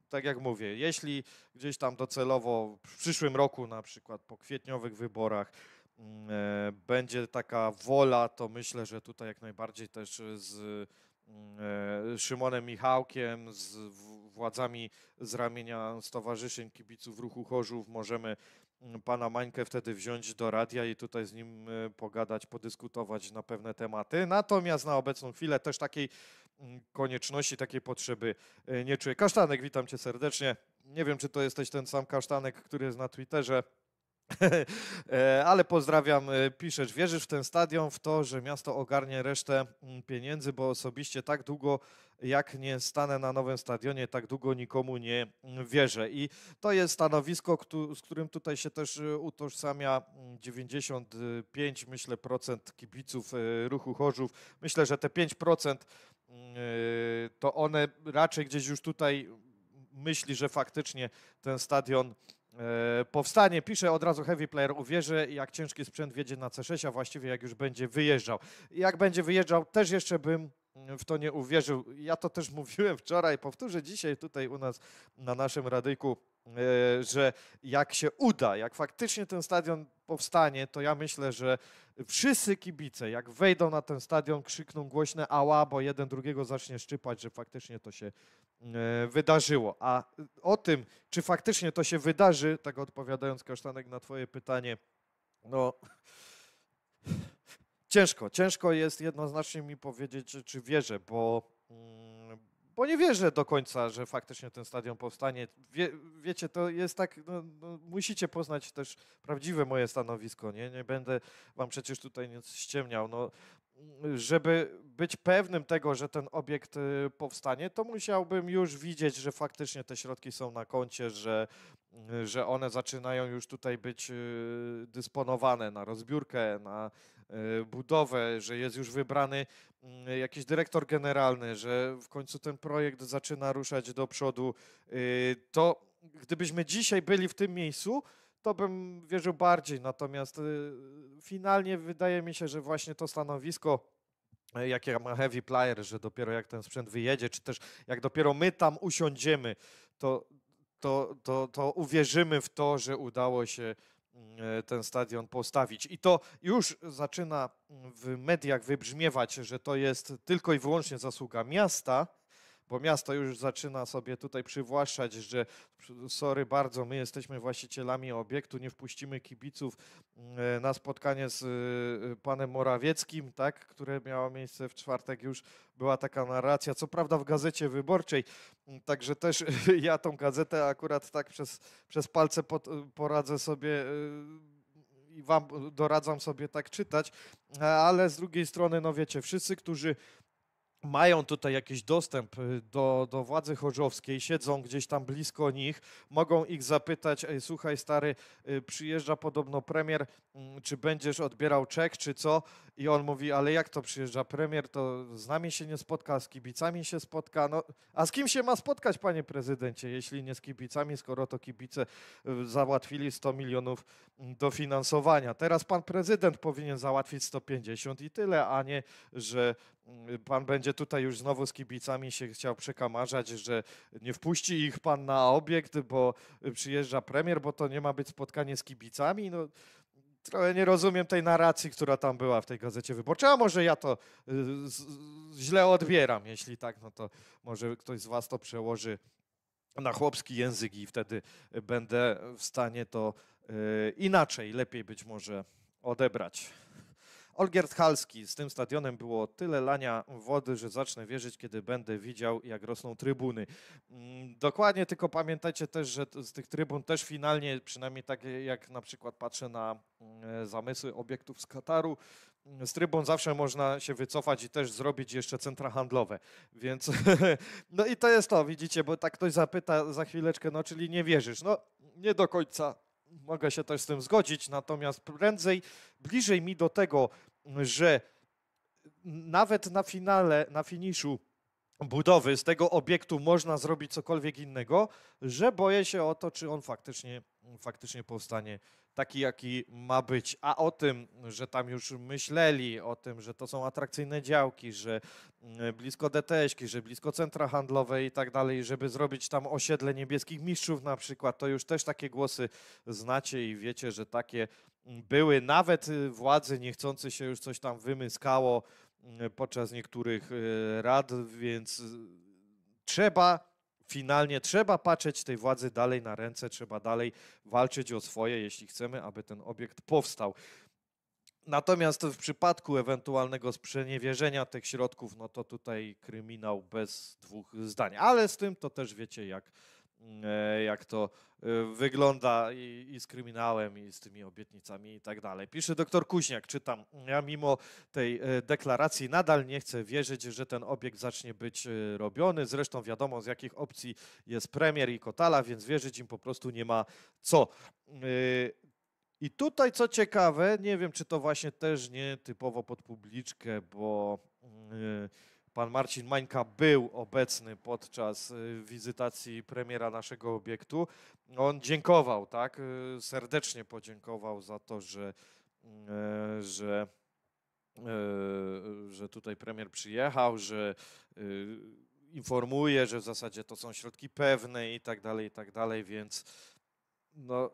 tak jak mówię, jeśli gdzieś tam docelowo w przyszłym roku, na przykład po kwietniowych wyborach, mm, e, będzie taka wola, to myślę, że tutaj jak najbardziej też z mm, e, Szymonem Michałkiem, z władzami z ramienia Stowarzyszeń Kibiców Ruchu Chorzów możemy mm, pana Mańkę wtedy wziąć do radia i tutaj z nim e, pogadać, podyskutować na pewne tematy. Natomiast na obecną chwilę też takiej Mm, konieczności, takiej potrzeby e, nie czuję. Kasztanek, witam cię serdecznie. Nie wiem, czy to jesteś ten sam kasztanek, który jest na Twitterze. E, ale pozdrawiam, e, piszesz, wierzysz w ten stadion, w to, że miasto ogarnie resztę mm, pieniędzy, bo osobiście tak długo jak nie stanę na nowym stadionie, tak długo nikomu nie mm, wierzę. I to jest stanowisko, z którym tutaj się też e, utożsamia 95, mm, myślę, procent kibiców ruchu Chorzów. Myślę, że te 5% to one raczej gdzieś już tutaj myśli, że faktycznie ten stadion E, powstanie. Pisze od razu Heavy Player, uwierzę, jak ciężki sprzęt wjedzie na C6, a właściwie jak już będzie wyjeżdżał. Jak będzie wyjeżdżał, też jeszcze bym w to nie uwierzył. Ja to też mówiłem wczoraj, powtórzę dzisiaj tutaj u nas na naszym radyku. E, że jak się uda, jak faktycznie ten stadion powstanie, to ja myślę, że wszyscy kibice, jak wejdą na ten stadion, krzykną głośne ała, bo jeden drugiego zacznie szczypać, że faktycznie to się e, wydarzyło. A o tym, czy faktycznie to się wydarzy, tak odpowiadając Kasztanek na twoje pytanie, no ciężko, ciężko jest jednoznacznie mi powiedzieć, czy wierzę, bo mm, bo nie wierzę do końca, że faktycznie ten stadion powstanie. Wie, wiecie, to jest tak, no, no, musicie poznać też prawdziwe moje stanowisko, nie? Nie będę wam przecież tutaj nic ściemniał. No, żeby być pewnym tego, że ten obiekt y, powstanie, to musiałbym już widzieć, że faktycznie te środki są na koncie, że Y, że one zaczynają już tutaj być y, dysponowane na rozbiórkę, na y, budowę, że jest już wybrany mm, jakiś dyrektor generalny, że w końcu ten projekt zaczyna ruszać do przodu, to gdybyśmy dzisiaj byli w tym miejscu, to bym wierzył bardziej. Natomiast finalnie wydaje mi się, że właśnie to stanowisko jakie ma heavy player, że dopiero jak ten sprzęt wyjedzie, czy też jak dopiero my tam usiądziemy, to to, to, to uwierzymy w to, że udało się mm, e, ten stadion postawić. I to już zaczyna mm, w mediach wybrzmiewać, że to jest tylko i wyłącznie zasługa miasta, bo miasto już zaczyna sobie tutaj przywłaszczać, że sorry bardzo, my jesteśmy właścicielami obiektu, nie wpuścimy kibiców e, na spotkanie z e, panem Morawieckim, tak, które miało miejsce w czwartek już była taka narracja, co prawda w gazecie wyborczej, także też ja tą gazetę akurat tak przez, przez palce pod, e, poradzę sobie i wam doradzam sobie tak czytać, ale z drugiej strony, no wiecie, wszyscy, którzy mają tutaj jakiś dostęp y, do, do władzy chorzowskiej, siedzą gdzieś tam blisko nich, mogą ich zapytać, słuchaj stary, y, przyjeżdża podobno premier, Mm, czy będziesz odbierał czek, czy co. I on mówi, ale jak to przyjeżdża premier, to z nami się nie spotka, z kibicami się spotka. No, a z kim się ma spotkać, panie prezydencie, jeśli nie z kibicami, skoro to kibice y, załatwili 100 milionów mm, dofinansowania. Teraz pan prezydent powinien załatwić 150 i tyle, a nie, że mm, pan będzie tutaj już znowu z kibicami się chciał przekamarzać, że nie wpuści ich pan na obiekt, bo przyjeżdża premier, bo to nie ma być spotkanie z kibicami. No, trochę nie rozumiem tej narracji, która tam była w tej gazecie wyborczej. A może ja to y, źle odbieram. Jeśli tak, no to może ktoś z Was to przełoży na chłopski język i wtedy będę w stanie to y, inaczej, lepiej być może odebrać. Olgierd Halski. Z tym stadionem było tyle lania wody, że zacznę wierzyć, kiedy będę widział, jak rosną trybuny. Mm, dokładnie, tylko pamiętajcie też, że z tych trybun też finalnie, przynajmniej tak e, jak na przykład patrzę na mm, e, zamysły obiektów z Kataru, mm, z trybun zawsze można się wycofać i też zrobić jeszcze centra handlowe. Więc no i to jest to, widzicie, bo tak ktoś zapyta za chwileczkę, no czyli nie wierzysz. No nie do końca mogę się też z tym zgodzić, natomiast prędzej, bliżej mi do tego, że nawet na finale, na finiszu budowy, z tego obiektu można zrobić cokolwiek innego, że boję się o to, czy on faktycznie, faktycznie powstanie taki, jaki ma być. A o tym, że tam już myśleli, o tym, że to są atrakcyjne działki, że mm, blisko dts że blisko centra handlowe i tak dalej, żeby zrobić tam osiedle niebieskich mistrzów na przykład, to już też takie głosy znacie i wiecie, że takie były. Nawet władzy niechcący się już coś tam wymyskało, Y, podczas niektórych y, rad, więc y, trzeba finalnie trzeba patrzeć tej władzy dalej na ręce, trzeba dalej walczyć o swoje, jeśli chcemy, aby ten obiekt powstał. Natomiast w przypadku ewentualnego sprzeniewierzenia tych środków, no to tutaj kryminał bez dwóch zdań. Ale z tym to też wiecie, jak E, jak to e, wygląda i, i, z kryminałem, i z tymi obietnicami i tak dalej. Pisze doktor Kuźniak, czytam, ja mimo tej e, deklaracji nadal nie chcę wierzyć, że ten obiekt zacznie być robiony. Zresztą wiadomo, z jakich opcji jest premier i Kotala, więc wierzyć im po prostu nie ma co. I tutaj, co ciekawe, nie wiem, czy to właśnie też nie typowo pod publiczkę, bo... Mm, Pan Marcin Mańka był obecny podczas y, wizytacji premiera naszego obiektu. On dziękował, tak? Y, serdecznie podziękował za to, że, y, że, że tutaj premier przyjechał, że informuje, że w zasadzie to są środki pewne i tak dalej, i tak dalej, więc no,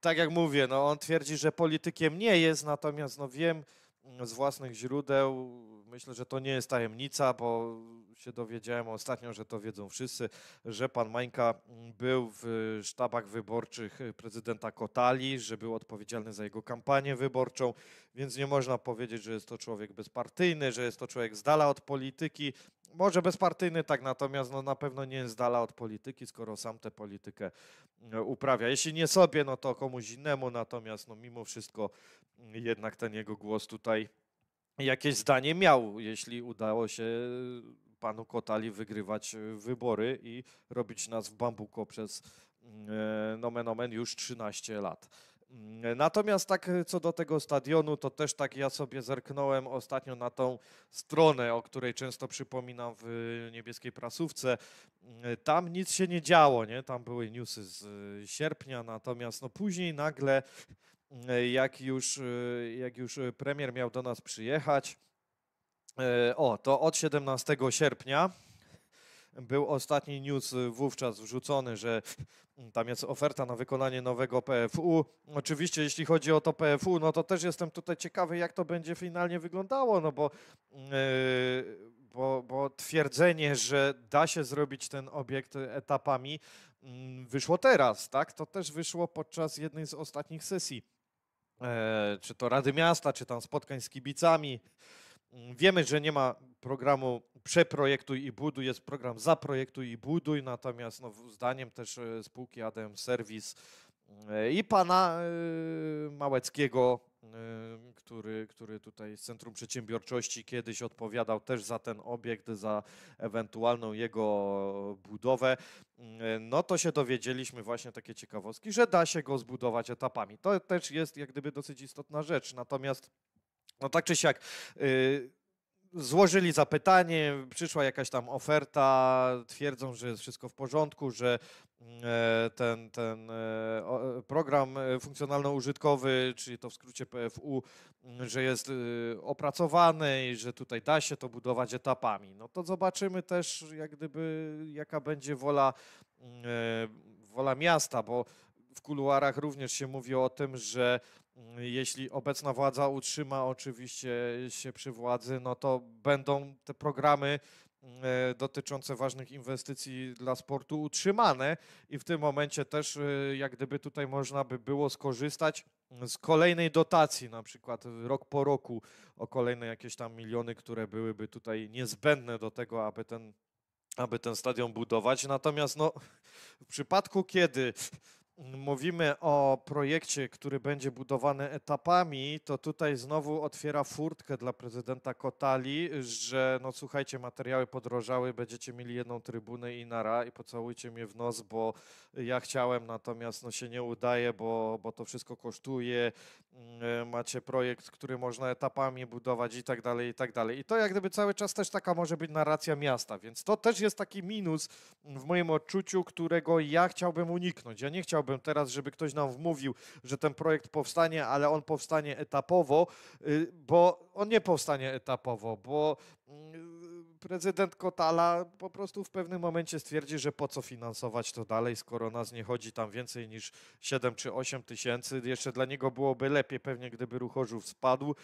tak jak mówię, no, on twierdzi, że politykiem nie jest, natomiast no, wiem z własnych źródeł, Myślę, że to nie jest tajemnica, bo się dowiedziałem ostatnio, że to wiedzą wszyscy, że pan Mańka był w sztabach wyborczych prezydenta Kotali, że był odpowiedzialny za jego kampanię wyborczą, więc nie można powiedzieć, że jest to człowiek bezpartyjny, że jest to człowiek z dala od polityki. Może bezpartyjny tak, natomiast no, na pewno nie jest dala od polityki, skoro sam tę politykę e, uprawia. Jeśli nie sobie, no to komuś innemu, natomiast no, mimo wszystko jednak ten jego głos tutaj jakieś zdanie miał, jeśli udało się e, panu Kotali wygrywać e, wybory i robić nas w bambuko przez mm, e, nomen omen już 13 lat. Mm, natomiast tak co do tego stadionu, to też tak ja sobie zerknąłem ostatnio na tą stronę, o której często przypominam w niebieskiej prasówce. Mm, tam nic się nie działo, nie? Tam były newsy z sierpnia, natomiast no później nagle E, jak już, e, jak już e, premier miał do nas przyjechać, o, to od 17 sierpnia był ostatni news wówczas wrzucony, że tam jest oferta na wykonanie nowego PFU. Oczywiście, jeśli chodzi o to PFU, no to też jestem tutaj ciekawy, jak to będzie finalnie wyglądało, no bo, bo, bo twierdzenie, że da się zrobić ten obiekt etapami, mm, wyszło teraz, tak? To też wyszło podczas jednej z ostatnich sesji E, czy to Rady Miasta, czy tam spotkań z kibicami. Mm, wiemy, że nie ma programu Przeprojektuj i Buduj, jest program Zaprojektuj i Buduj, natomiast no, zdaniem też e, spółki ADM Service i pana y, Małeckiego, y, który, który tutaj z Centrum Przedsiębiorczości kiedyś odpowiadał też za ten obiekt, za ewentualną jego budowę, y, no to się dowiedzieliśmy właśnie takie ciekawostki, że da się go zbudować etapami. To też jest jak gdyby dosyć istotna rzecz. Natomiast no tak czy siak. Yy, złożyli zapytanie, przyszła jakaś tam oferta, twierdzą, że jest wszystko w porządku, że mm, e, ten, ten e, program e, funkcjonalno-użytkowy, czyli to w skrócie PFU, mm, że jest y, opracowany i że tutaj da się to budować etapami. No to zobaczymy też, jak gdyby, jaka będzie wola, mm, wola miasta, bo w kuluarach również się mówi o tym, że jeśli obecna władza utrzyma oczywiście się przy władzy, no to będą te programy e, dotyczące ważnych inwestycji dla sportu utrzymane i w tym momencie też e, jak gdyby tutaj można by było skorzystać z kolejnej dotacji, na przykład rok po roku o kolejne jakieś tam miliony, które byłyby tutaj niezbędne do tego, aby ten aby ten stadion budować. Natomiast no, w przypadku, kiedy mówimy o projekcie, który będzie budowany etapami, to tutaj znowu otwiera furtkę dla prezydenta Kotali, że no słuchajcie, materiały podrożały, będziecie mieli jedną trybunę i nara i pocałujcie mnie w nos, bo ja chciałem, natomiast no się nie udaje, bo, bo to wszystko kosztuje, mm, macie projekt, który można etapami budować i tak dalej, i tak dalej. I to jak gdyby cały czas też taka może być narracja miasta, więc to też jest taki minus w moim odczuciu, którego ja chciałbym uniknąć. Ja nie chciałbym chciałbym teraz, żeby ktoś nam wmówił, że ten projekt powstanie, ale on powstanie etapowo, y, bo on nie powstanie etapowo, bo mm, prezydent Kotala po prostu w pewnym momencie stwierdzi, że po co finansować to dalej, skoro nas nie chodzi tam więcej niż 7 czy 8 tysięcy. Jeszcze dla niego byłoby lepiej pewnie, gdyby ruch spadł.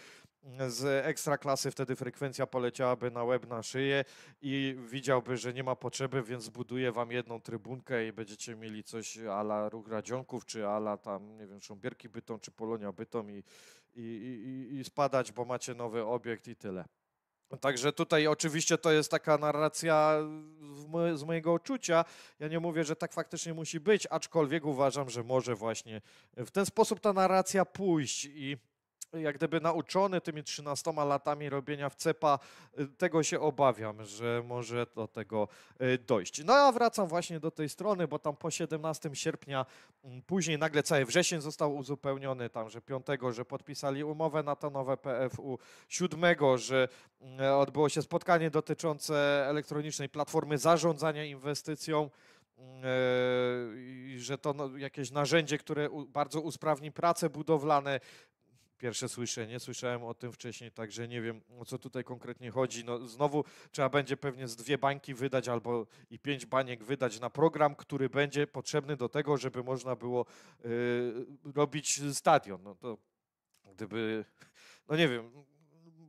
Z ekstraklasy wtedy frekwencja poleciałaby na łeb, na szyję i widziałby, że nie ma potrzeby, więc zbuduje wam jedną trybunkę i będziecie mieli coś ala ruch Radzionków, czy ala tam, nie wiem, Szumbierki Bytom, czy Polonia Bytom i, i, i, i spadać, bo macie nowy obiekt i tyle. Także tutaj oczywiście to jest taka narracja z mojego uczucia. Ja nie mówię, że tak faktycznie musi być, aczkolwiek uważam, że może właśnie w ten sposób ta narracja pójść i jak gdyby nauczony tymi 13 latami robienia w cepa, y, tego się obawiam, że może do tego y, dojść. No a wracam właśnie do tej strony, bo tam po 17 sierpnia, mm, później nagle cały wrzesień został uzupełniony, tam, że 5, że podpisali umowę na to nowe PFU, 7, że mm, odbyło się spotkanie dotyczące elektronicznej platformy zarządzania inwestycją mm, e, i że to no, jakieś narzędzie, które bardzo usprawni prace budowlane pierwsze słyszę, nie słyszałem o tym wcześniej, także nie wiem o co tutaj konkretnie chodzi. No, znowu trzeba będzie pewnie z dwie bańki wydać albo i pięć baniek wydać na program, który będzie potrzebny do tego, żeby można było y, robić stadion. No to gdyby, no nie wiem,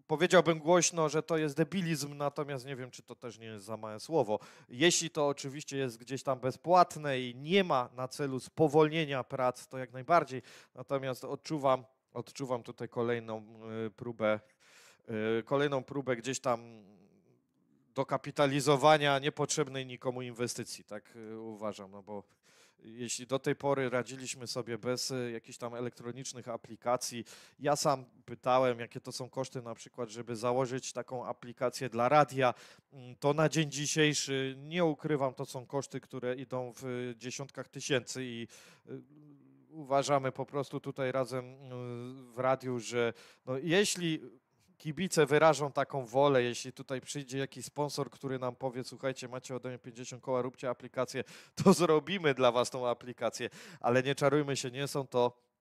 powiedziałbym głośno, że to jest debilizm, natomiast nie wiem, czy to też nie jest za małe słowo. Jeśli to oczywiście jest gdzieś tam bezpłatne i nie ma na celu spowolnienia prac, to jak najbardziej. Natomiast odczuwam odczuwam tutaj kolejną y, próbę, y, kolejną próbę gdzieś tam dokapitalizowania niepotrzebnej nikomu inwestycji, tak y, uważam, no bo jeśli do tej pory radziliśmy sobie bez jakichś tam elektronicznych aplikacji, ja sam pytałem, jakie to są koszty na przykład, żeby założyć taką aplikację dla radia, mm, to na dzień dzisiejszy nie ukrywam, to są koszty, które idą w dziesiątkach tysięcy i uważamy po prostu tutaj razem mm, w radiu, że no jeśli kibice wyrażą taką wolę, jeśli tutaj przyjdzie jakiś sponsor, który nam powie, słuchajcie, macie ode mnie 50 koła, róbcie aplikację, to zrobimy dla was tą aplikację, ale nie czarujmy się, nie są to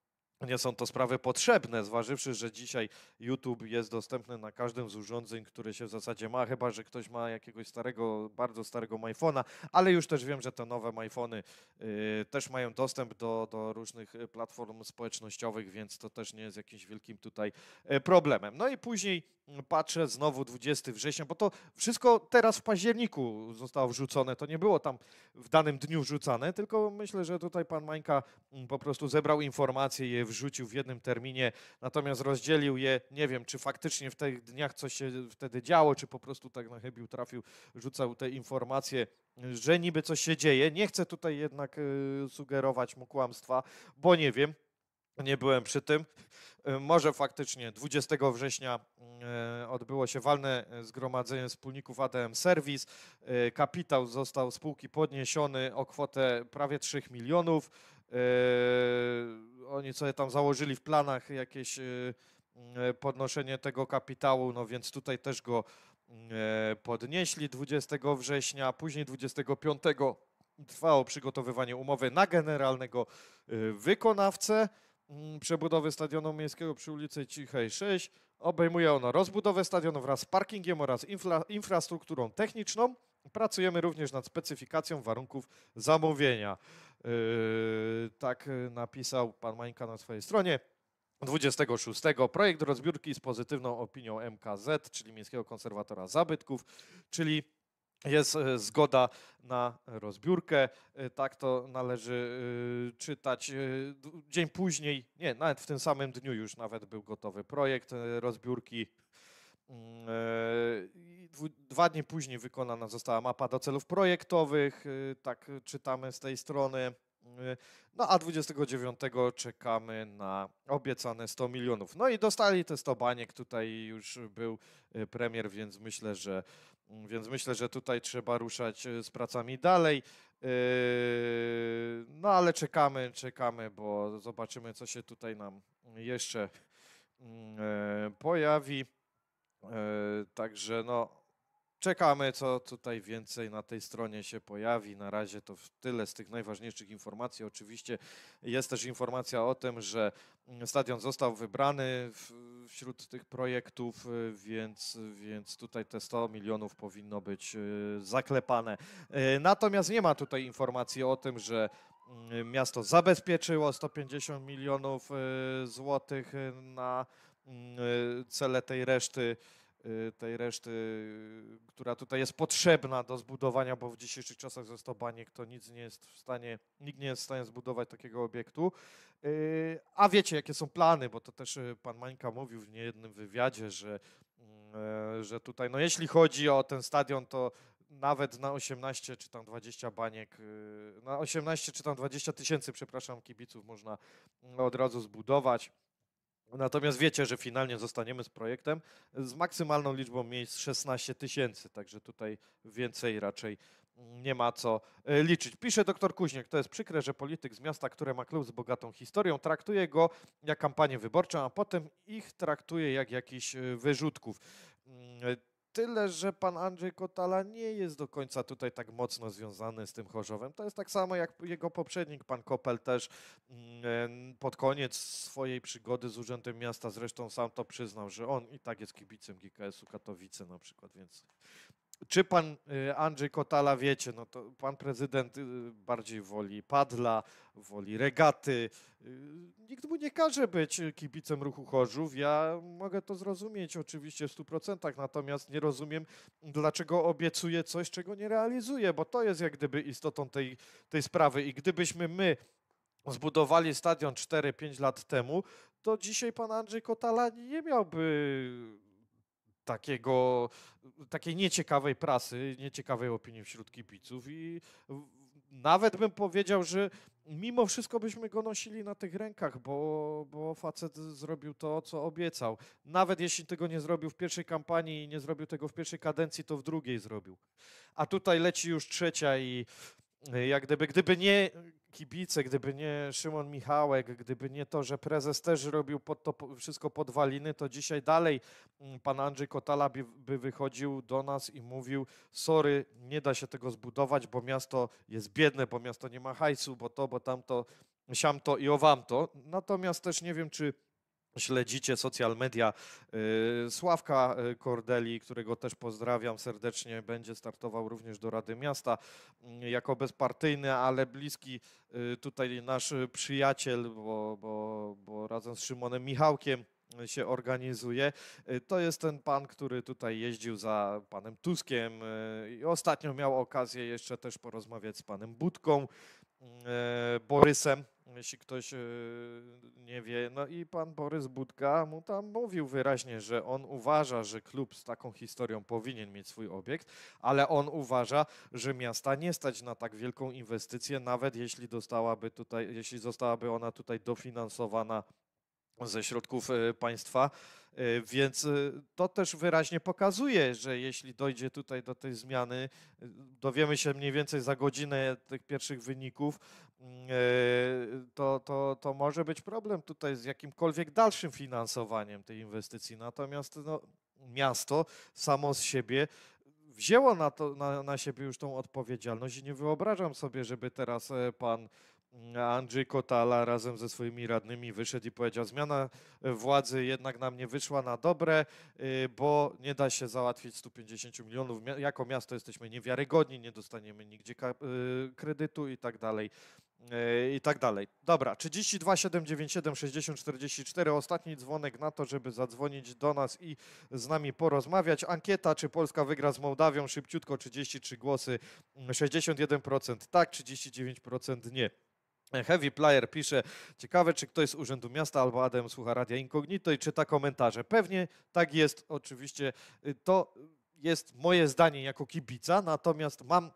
nie są to sprawy potrzebne, zważywszy, że dzisiaj YouTube jest dostępny na każdym z urządzeń, które się w zasadzie ma, chyba że ktoś ma jakiegoś starego, bardzo starego iPhone'a, ale już też wiem, że te nowe iPhony y, też mają dostęp do, do różnych y, platform społecznościowych, więc to też nie jest jakimś wielkim tutaj y, problemem. No i później patrzę znowu 20 września, bo to wszystko teraz w październiku zostało wrzucone, to nie było tam w danym dniu wrzucane, tylko myślę, że tutaj pan Mańka mm, po prostu zebrał informacje i je wrzucił w jednym terminie, natomiast rozdzielił je. Nie wiem, czy faktycznie w tych dniach coś się wtedy działo, czy po prostu tak na chybił trafił, rzucał te informacje, że niby coś się dzieje. Nie chcę tutaj jednak y, sugerować mu kłamstwa, bo nie wiem. Nie byłem przy tym. Y, może faktycznie 20 września y, odbyło się walne zgromadzenie wspólników ADM Service. Kapitał został spółki podniesiony o kwotę prawie 3 milionów oni sobie tam założyli w planach jakieś y, y, podnoszenie tego kapitału, no więc tutaj też go y, podnieśli 20 września, później 25 trwało przygotowywanie umowy na generalnego wykonawcę mm, przebudowy stadionu miejskiego przy ulicy Cichej 6. Obejmuje ono rozbudowę stadionu wraz z parkingiem oraz infra infrastrukturą techniczną. Pracujemy również nad specyfikacją warunków zamówienia. Yy, tak napisał pan Mańka na swojej stronie. 26. Projekt rozbiórki z pozytywną opinią MKZ, czyli Miejskiego Konserwatora Zabytków, czyli jest e, zgoda na rozbiórkę. E, tak to należy e, czytać. Dzień później, nie, nawet w tym samym dniu już nawet był gotowy projekt rozbiórki Mm, e, dwa dni później wykonana została mapa do celów projektowych, y, tak czytamy z tej strony. Y, no a 29 czekamy na obiecane 100 milionów. No i dostali te baniek, tutaj już był y, premier, więc myślę, że, mm, więc myślę, że tutaj trzeba ruszać z pracami dalej. No ale czekamy, czekamy, bo zobaczymy co się tutaj nam jeszcze mm, e, pojawi. E, także no, czekamy, co tutaj więcej na tej stronie się pojawi. Na razie to tyle z tych najważniejszych informacji. Oczywiście jest też informacja o tym, że mm, stadion został wybrany wśród tych projektów, e, więc, więc tutaj te 100 milionów powinno być e, zaklepane. Natomiast nie ma tutaj informacji o tym, że mm, miasto zabezpieczyło 150 milionów złotych na Mm, y, cele tej reszty, y, tej reszty, która tutaj jest potrzebna do zbudowania, bo w dzisiejszych czasach ze Stobaniek to nic nie jest w stanie, nikt nie jest w stanie zbudować takiego obiektu. Y, a wiecie, jakie są plany, bo to też pan Mańka mówił w niejednym wywiadzie, że, mm, e, że tutaj, no jeśli chodzi o ten stadion, to nawet na 18 czy tam 20 baniek, na 18 czy tam 20 tysięcy, przepraszam, kibiców można od razu zbudować. Natomiast wiecie, że finalnie zostaniemy z projektem z maksymalną liczbą miejsc 16 tysięcy, także tutaj więcej raczej nie ma co e, liczyć. Pisze dr Kuźniak, to jest przykre, że polityk z miasta, które ma klub z bogatą historią, traktuje go jak kampanię wyborczą, a potem ich traktuje jak jakiś e, wyrzutków. Mm, e, Tyle, że pan Andrzej Kotala nie jest do końca tutaj tak mocno związany z tym Chorzowem. To jest tak samo jak jego poprzednik, pan Kopel też mm, e, pod koniec swojej przygody z Urzędem Miasta, zresztą sam to przyznał, że on i tak jest kibicem GKS-u Katowice na przykład, więc czy pan y, Andrzej Kotala wiecie, no to pan prezydent y, bardziej woli padla, woli regaty. Y, nikt mu nie każe być kibicem ruchu Chorzów. Ja mogę to zrozumieć oczywiście w 100%, natomiast nie rozumiem, dlaczego obiecuje coś, czego nie realizuje, bo to jest jak gdyby istotą tej, tej sprawy. I gdybyśmy my zbudowali stadion 4-5 lat temu, to dzisiaj pan Andrzej Kotala nie miałby takiego, takiej nieciekawej prasy, nieciekawej opinii wśród kibiców i nawet bym powiedział, że mimo wszystko byśmy go nosili na tych rękach, bo, bo facet zrobił to, co obiecał. Nawet jeśli tego nie zrobił w pierwszej kampanii i nie zrobił tego w pierwszej kadencji, to w drugiej zrobił. A tutaj leci już trzecia i e, jak gdyby, gdyby nie kibice, gdyby nie Szymon Michałek, gdyby nie to, że prezes też robił pod to wszystko podwaliny, to dzisiaj dalej mm, pan Andrzej Kotala by, by wychodził do nas i mówił: Sorry, nie da się tego zbudować, bo miasto jest biedne, bo miasto nie ma hajsu, bo to, bo tamto, siamto i owamto. Natomiast też nie wiem, czy śledzicie social media y, Sławka y, Kordeli, którego też pozdrawiam serdecznie, będzie startował również do Rady Miasta mm, jako bezpartyjny, ale bliski y, tutaj nasz przyjaciel, bo, bo, bo razem z Szymonem Michałkiem się organizuje. To jest ten pan, który tutaj jeździł za panem Tuskiem i ostatnio miał okazję jeszcze też porozmawiać z panem Budką, Borysem jeśli ktoś e, nie wie. No i pan Borys Budka mu tam mówił wyraźnie, że on uważa, że klub z taką historią powinien mieć swój obiekt, ale on uważa, że miasta nie stać na tak wielką inwestycję, nawet jeśli dostałaby tutaj, jeśli zostałaby ona tutaj dofinansowana ze środków e, państwa. E, więc e, to też wyraźnie pokazuje, że jeśli dojdzie tutaj do tej zmiany, dowiemy się mniej więcej za godzinę tych pierwszych wyników, mm, to, to, to może być problem tutaj z jakimkolwiek dalszym finansowaniem tej inwestycji. Natomiast no, miasto samo z siebie wzięło na, to, na, na siebie już tą odpowiedzialność i nie wyobrażam sobie, żeby teraz pan Andrzej Kotala razem ze swoimi radnymi wyszedł i powiedział: Zmiana e, władzy jednak nam nie wyszła na dobre, e, bo nie da się załatwić 150 milionów. Jako miasto jesteśmy niewiarygodni, nie dostaniemy nigdzie e, kredytu i tak dalej. I tak dalej. Dobra, 32 797 60 44. Ostatni dzwonek na to, żeby zadzwonić do nas i z nami porozmawiać. Ankieta, czy Polska wygra z Mołdawią? Szybciutko 33 głosy, 61% tak, 39% nie. Heavy Player pisze, ciekawe czy ktoś z Urzędu Miasta albo Adam słucha Radia Incognito i czyta komentarze. Pewnie tak jest oczywiście. Y, to jest moje zdanie jako kibica, natomiast mam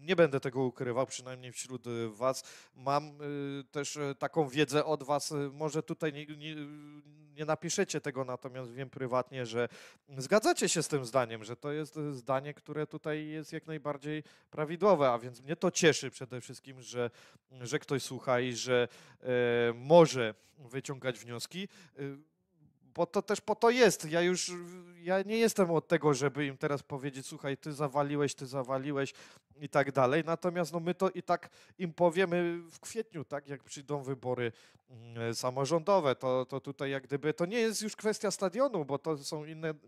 nie będę tego ukrywał, przynajmniej wśród y, Was. Mam y, też y, taką wiedzę od Was, może tutaj nie, nie, nie napiszecie tego, natomiast wiem prywatnie, że zgadzacie się z tym zdaniem, że to jest zdanie, które tutaj jest jak najbardziej prawidłowe, a więc mnie to cieszy przede wszystkim, że, że ktoś słucha i że e, może wyciągać wnioski bo to też po to jest. Ja już ja nie jestem od tego, żeby im teraz powiedzieć, słuchaj, ty zawaliłeś, ty zawaliłeś i tak dalej. Natomiast no, my to i tak im powiemy w kwietniu, tak, jak przyjdą wybory mm, samorządowe, to, to tutaj jak gdyby to nie jest już kwestia stadionu, bo to są inne mm,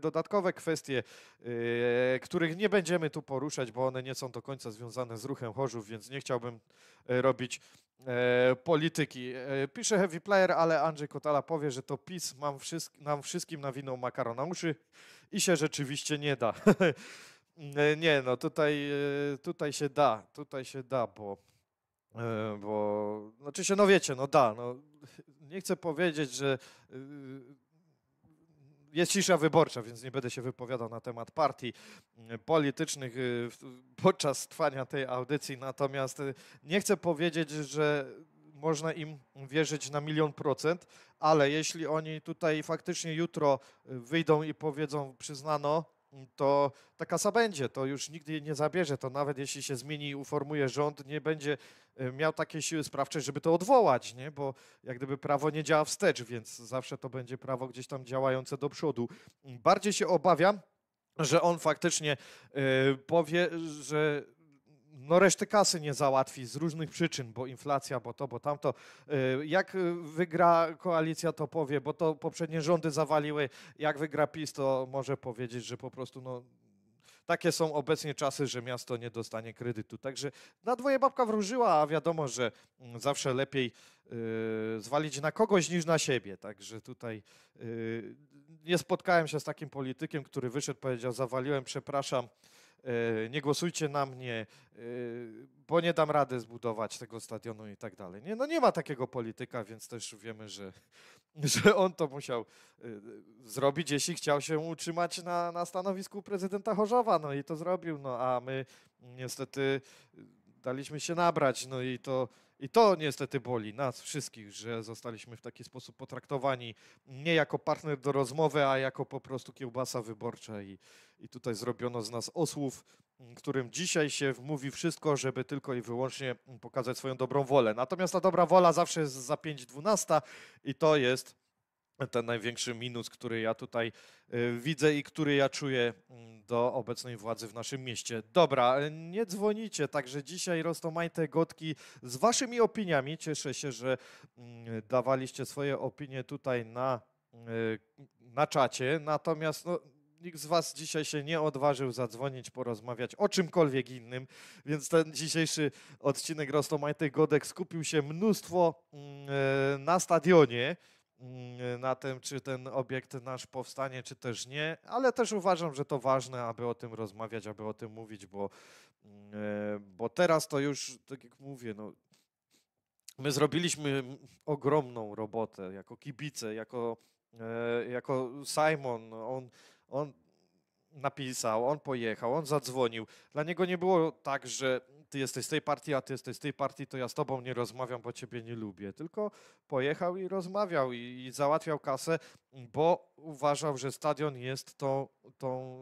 dodatkowe kwestie, y, których nie będziemy tu poruszać, bo one nie są do końca związane z ruchem Chorzów, więc nie chciałbym y, robić E, polityki. E, pisze Heavy Player, ale Andrzej Kotala powie, że to PiS wszystk nam wszystkim nawinął makaron na uszy i się rzeczywiście nie da. E, nie, no tutaj, tutaj się da, tutaj się da, bo, bo znaczy się, no wiecie, no da, no, nie chcę powiedzieć, że jest cisza wyborcza, więc nie będę się wypowiadał na temat partii mm, politycznych y, podczas trwania tej audycji. Natomiast y, nie chcę powiedzieć, że można im wierzyć na milion procent, ale jeśli oni tutaj faktycznie jutro y, wyjdą i powiedzą, przyznano to ta kasa będzie, to już nigdy jej nie zabierze, to nawet jeśli się zmieni i uformuje rząd, nie będzie e, miał takiej siły sprawczej, żeby to odwołać, nie? bo jak gdyby prawo nie działa wstecz, więc zawsze to będzie prawo gdzieś tam działające do przodu. Bardziej się obawiam, że on faktycznie e, powie, że no reszty kasy nie załatwi z różnych przyczyn, bo inflacja, bo to, bo tamto. Y, jak y, wygra koalicja, to powie, bo to poprzednie rządy zawaliły. Jak wygra PiS, to może powiedzieć, że po prostu no, takie są obecnie czasy, że miasto nie dostanie kredytu. Także na dwoje babka wróżyła, a wiadomo, że mm, zawsze lepiej y, zwalić na kogoś niż na siebie. Także tutaj nie spotkałem się z takim politykiem, który wyszedł, powiedział: Zawaliłem, przepraszam. E, nie głosujcie na mnie, e, bo nie dam rady zbudować tego stadionu i tak dalej. Nie, no nie ma takiego polityka, więc też wiemy, że, że on to musiał e, zrobić, jeśli chciał się utrzymać na, na stanowisku prezydenta Chorzowa. No i to zrobił, no a my niestety daliśmy się nabrać, no i to i to niestety boli nas wszystkich, że zostaliśmy w taki sposób potraktowani nie jako partner do rozmowy, a jako po prostu kiełbasa wyborcza. I, i tutaj zrobiono z nas osłów, mm, którym dzisiaj się wmówi wszystko, żeby tylko i wyłącznie mm, pokazać swoją dobrą wolę. Natomiast ta dobra wola zawsze jest za 5.12 i to jest ten największy minus, który ja tutaj y, widzę i który ja czuję mm, do obecnej władzy w naszym mieście. Dobra, y, nie dzwonicie, także dzisiaj roztomajte gotki z waszymi opiniami. Cieszę się, że mm, dawaliście swoje opinie tutaj na, y, na czacie, natomiast no, nikt z Was dzisiaj się nie odważył zadzwonić, porozmawiać o czymkolwiek innym, więc ten dzisiejszy odcinek Rostomajtych Godek skupił się mnóstwo mm, na stadionie. Mm, na tym, czy ten obiekt nasz powstanie, czy też nie, ale też uważam, że to ważne, aby o tym rozmawiać, aby o tym mówić, bo, mm, e, bo teraz to już, tak jak mówię, no, my zrobiliśmy ogromną robotę jako kibice, jako, e, jako Simon. On, on napisał, on pojechał, on zadzwonił. Dla niego nie było tak, że ty jesteś z tej partii, a ty jesteś z tej partii, to ja z tobą nie rozmawiam, bo ciebie nie lubię. Tylko pojechał i rozmawiał i, i załatwiał kasę, bo uważał, że stadion jest tą, tą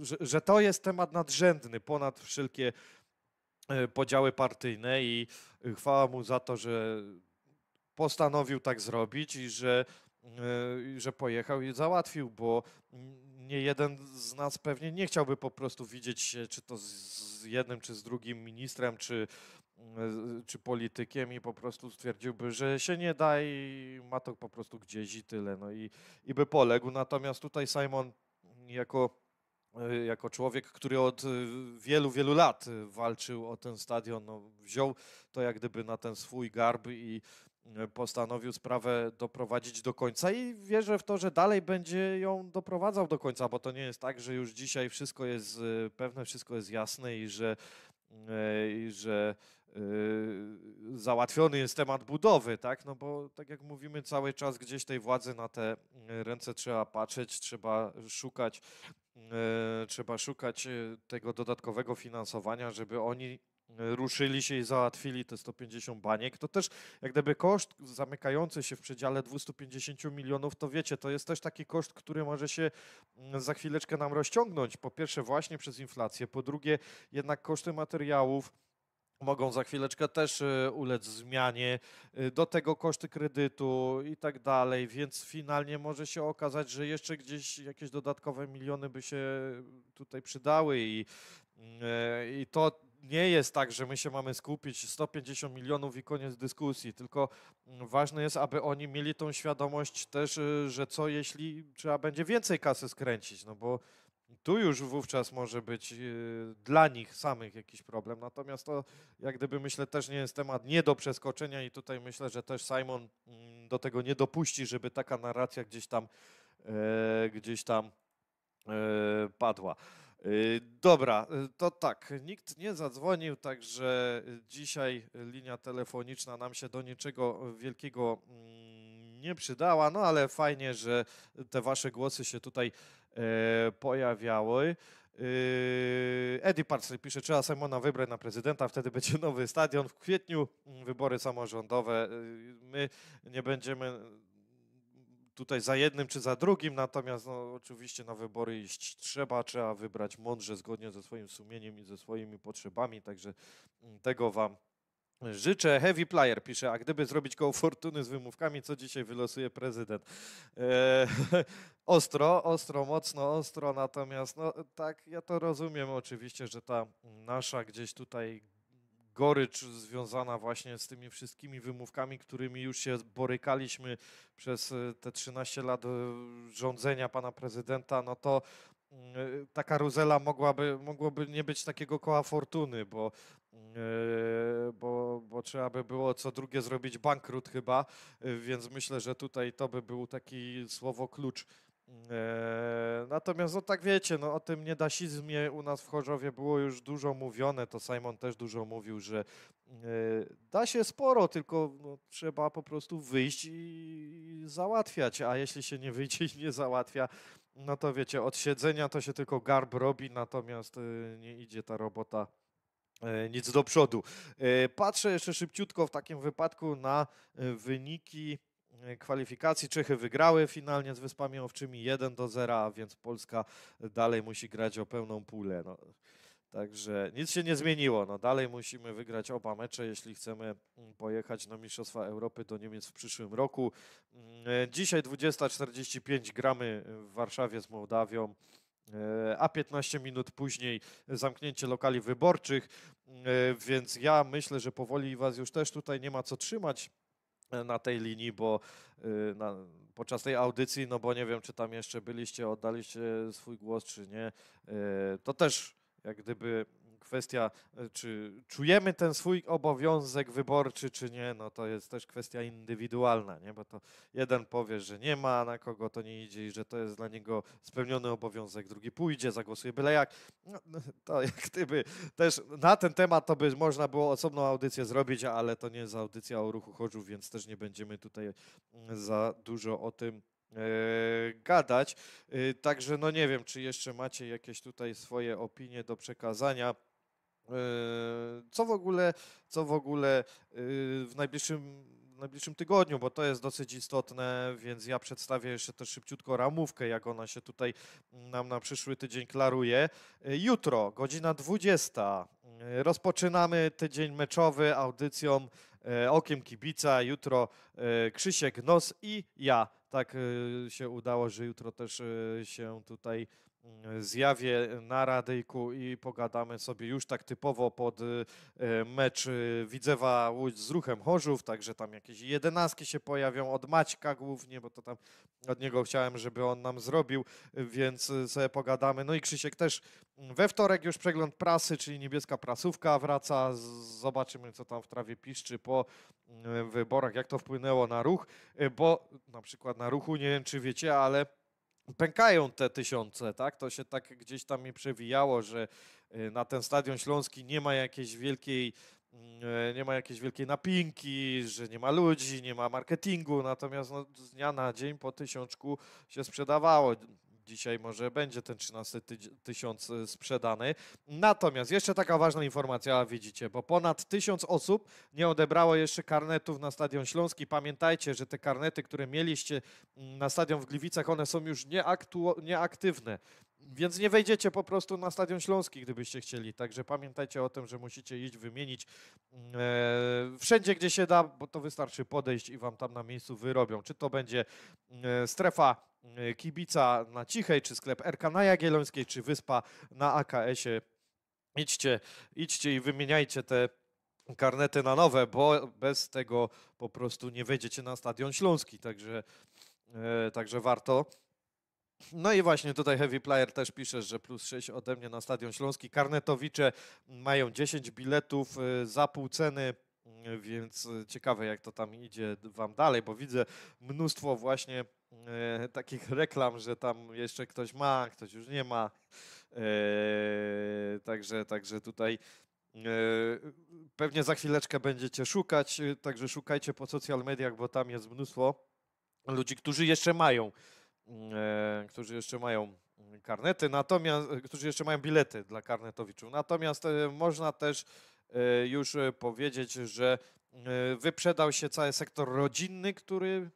że, że to jest temat nadrzędny ponad wszelkie e, podziały partyjne i chwała mu za to, że postanowił tak zrobić i że E, że pojechał i załatwił, bo nie jeden z nas pewnie nie chciałby po prostu widzieć się, czy to z jednym, czy z drugim ministrem, czy, e, czy politykiem i po prostu stwierdziłby, że się nie da i ma to po prostu gdzieś i tyle, no i, i by poległ. Natomiast tutaj Simon jako e, jako człowiek, który od wielu, wielu lat walczył o ten stadion, no, wziął to jak gdyby na ten swój garb i, postanowił sprawę doprowadzić do końca i wierzę w to, że dalej będzie ją doprowadzał do końca, bo to nie jest tak, że już dzisiaj wszystko jest e, pewne, wszystko jest jasne i że, e, i że e, załatwiony jest temat budowy, tak? No bo tak jak mówimy cały czas gdzieś tej władzy na te ręce trzeba patrzeć, trzeba szukać trzeba szukać tego dodatkowego finansowania, żeby oni ruszyli się i załatwili te 150 baniek, to też jak gdyby koszt zamykający się w przedziale 250 milionów, to wiecie, to jest też taki koszt, który może się mm, za chwileczkę nam rozciągnąć. Po pierwsze właśnie przez inflację, po drugie jednak koszty materiałów, mogą za chwileczkę też e, ulec zmianie, e, do tego koszty kredytu i tak dalej, więc finalnie może się okazać, że jeszcze gdzieś jakieś dodatkowe miliony by się tutaj przydały i, mm, e, i to nie jest tak, że my się mamy skupić 150 milionów i koniec dyskusji, tylko mm, ważne jest, aby oni mieli tą świadomość też, y, że co jeśli trzeba będzie więcej kasy skręcić, no bo tu już wówczas może być y, dla nich samych jakiś problem. Natomiast to, jak gdyby myślę, też nie jest temat nie do przeskoczenia i tutaj myślę, że też Simon mm, do tego nie dopuści, żeby taka narracja gdzieś tam, e, gdzieś tam e, padła. Y, dobra, y, to tak, nikt nie zadzwonił, także y, dzisiaj linia telefoniczna nam się do niczego wielkiego mm, nie przydała, no ale fajnie, że te wasze głosy się tutaj e, pojawiały. Eddie Parsley pisze, trzeba Simona wybrać na prezydenta, wtedy będzie nowy stadion. W kwietniu mm, wybory samorządowe. My nie będziemy tutaj za jednym czy za drugim, natomiast no, oczywiście na wybory iść trzeba, trzeba wybrać mądrze, zgodnie ze swoim sumieniem i ze swoimi potrzebami, także mm, tego Wam Życzę Heavy Player, pisze, a gdyby zrobić koło fortuny z wymówkami, co dzisiaj wylosuje prezydent? Eee, ostro, ostro, mocno ostro, natomiast no, tak, ja to rozumiem oczywiście, że ta nasza gdzieś tutaj gorycz związana właśnie z tymi wszystkimi wymówkami, którymi już się borykaliśmy przez e, te 13 lat e, rządzenia pana prezydenta, no to mm, e, ta karuzela mogłaby, mogłoby nie być takiego koła fortuny, bo, mm, bo, bo trzeba by było co drugie zrobić bankrut chyba, więc myślę, że tutaj to by był taki słowo klucz Eee, natomiast, no tak wiecie, no, o tym niedasizmie u nas w Chorzowie było już dużo mówione, to Simon też dużo mówił, że eee, da się sporo, tylko no, trzeba po prostu wyjść i załatwiać, a jeśli się nie wyjdzie i nie załatwia, no to wiecie, od siedzenia to się tylko garb robi, natomiast e, nie idzie ta robota e, nic do przodu. E, patrzę jeszcze szybciutko w takim wypadku na wyniki Y, kwalifikacji. Czechy wygrały finalnie z Wyspami Owczymi 1 do 0, więc Polska dalej musi grać o pełną pulę. No, także nic się nie zmieniło. No, dalej musimy wygrać oba mecze, jeśli chcemy mm, pojechać na Mistrzostwa Europy do Niemiec w przyszłym roku. Mm, y, dzisiaj 20.45 gramy w Warszawie z Mołdawią y, a 15 minut później zamknięcie lokali wyborczych, więc ja myślę, że powoli Was już też tutaj nie ma co trzymać na tej linii, bo y, na, podczas tej audycji, no bo nie wiem, czy tam jeszcze byliście, oddaliście swój głos, czy nie, y, to też jak gdyby kwestia, e, czy czujemy ten swój obowiązek wyborczy, czy nie, no to jest też kwestia indywidualna, nie? bo to jeden powie, że nie ma, na kogo to nie idzie i że to jest dla niego spełniony obowiązek, drugi pójdzie, zagłosuje byle jak. No, no to jak gdyby też na ten temat to by można było osobną audycję zrobić, ale to nie jest audycja o ruchu chodzów więc też nie będziemy tutaj mm, za dużo o tym e, gadać. E, także no nie wiem, czy jeszcze macie jakieś tutaj swoje opinie do przekazania. Yy, co w ogóle, co w, ogóle yy, w najbliższym w najbliższym tygodniu, bo to jest dosyć istotne, więc ja przedstawię jeszcze też szybciutko ramówkę, jak ona się tutaj nam na przyszły tydzień klaruje. Yy, jutro, godzina 20, rozpoczynamy tydzień meczowy audycją Okiem Kibica. Jutro Krzysiek Nos i ja. Tak się udało, że jutro też się tutaj zjawię na Radyjku i pogadamy sobie już tak typowo pod e, mecz e, Widzewa Łódź z Ruchem Chorzów, także tam jakieś jedenastki się pojawią od Maćka głównie, bo to tam od niego chciałem, żeby on nam zrobił, więc e, sobie pogadamy. No i Krzysiek też we wtorek już przegląd prasy, czyli niebieska prasówka wraca, zobaczymy co tam w trawie piszczy po wyborach, jak to wpłynęło na ruch, bo na przykład na ruchu, nie wiem czy wiecie, ale pękają te tysiące, tak? To się tak gdzieś tam mi przewijało, że y, na ten stadion śląski nie ma jakiejś wielkiej mm, e, nie ma jakiejś wielkiej napinki, że nie ma ludzi, nie ma marketingu, natomiast no, z dnia na dzień po tysiączku się sprzedawało dzisiaj może będzie ten 13 tysiąc y, sprzedany. Natomiast jeszcze taka ważna informacja, widzicie, bo ponad tysiąc osób nie odebrało jeszcze karnetów na Stadion Śląski. Pamiętajcie, że te karnety, które mieliście mm, na Stadion w Gliwicach, one są już nieaktu- nieaktywne. Więc nie wejdziecie po prostu na Stadion Śląski, gdybyście chcieli. Także pamiętajcie o tym, że musicie iść, wymienić mm, e, wszędzie, gdzie się da, bo to wystarczy podejść i wam tam na miejscu wyrobią. Czy to będzie mm, e, strefa mm, e, kibica na Cichej, czy sklep RK na Jagiellońskiej, czy wyspa na AKS-ie. Idźcie, idźcie i wymieniajcie te karnety na nowe, bo bez tego po prostu nie wejdziecie na Stadion Śląski. Także, e, także warto. No i właśnie tutaj Heavy Player też pisze, że plus 6 ode mnie na Stadion Śląski. Karnetowicze mają 10 biletów y, za pół ceny y, więc y, ciekawe jak to tam idzie wam dalej, bo widzę mnóstwo właśnie takich reklam, że tam jeszcze ktoś ma, ktoś już nie ma. także, także tutaj pewnie za chwileczkę będziecie szukać, także szukajcie po social mediach, bo tam jest mnóstwo ludzi, którzy jeszcze mają E, którzy jeszcze mają karnety, natomiast, e, którzy jeszcze mają bilety dla karnetowiczów. Natomiast e, można też już powiedzieć, że wyprzedał się cały sektor rodzinny, który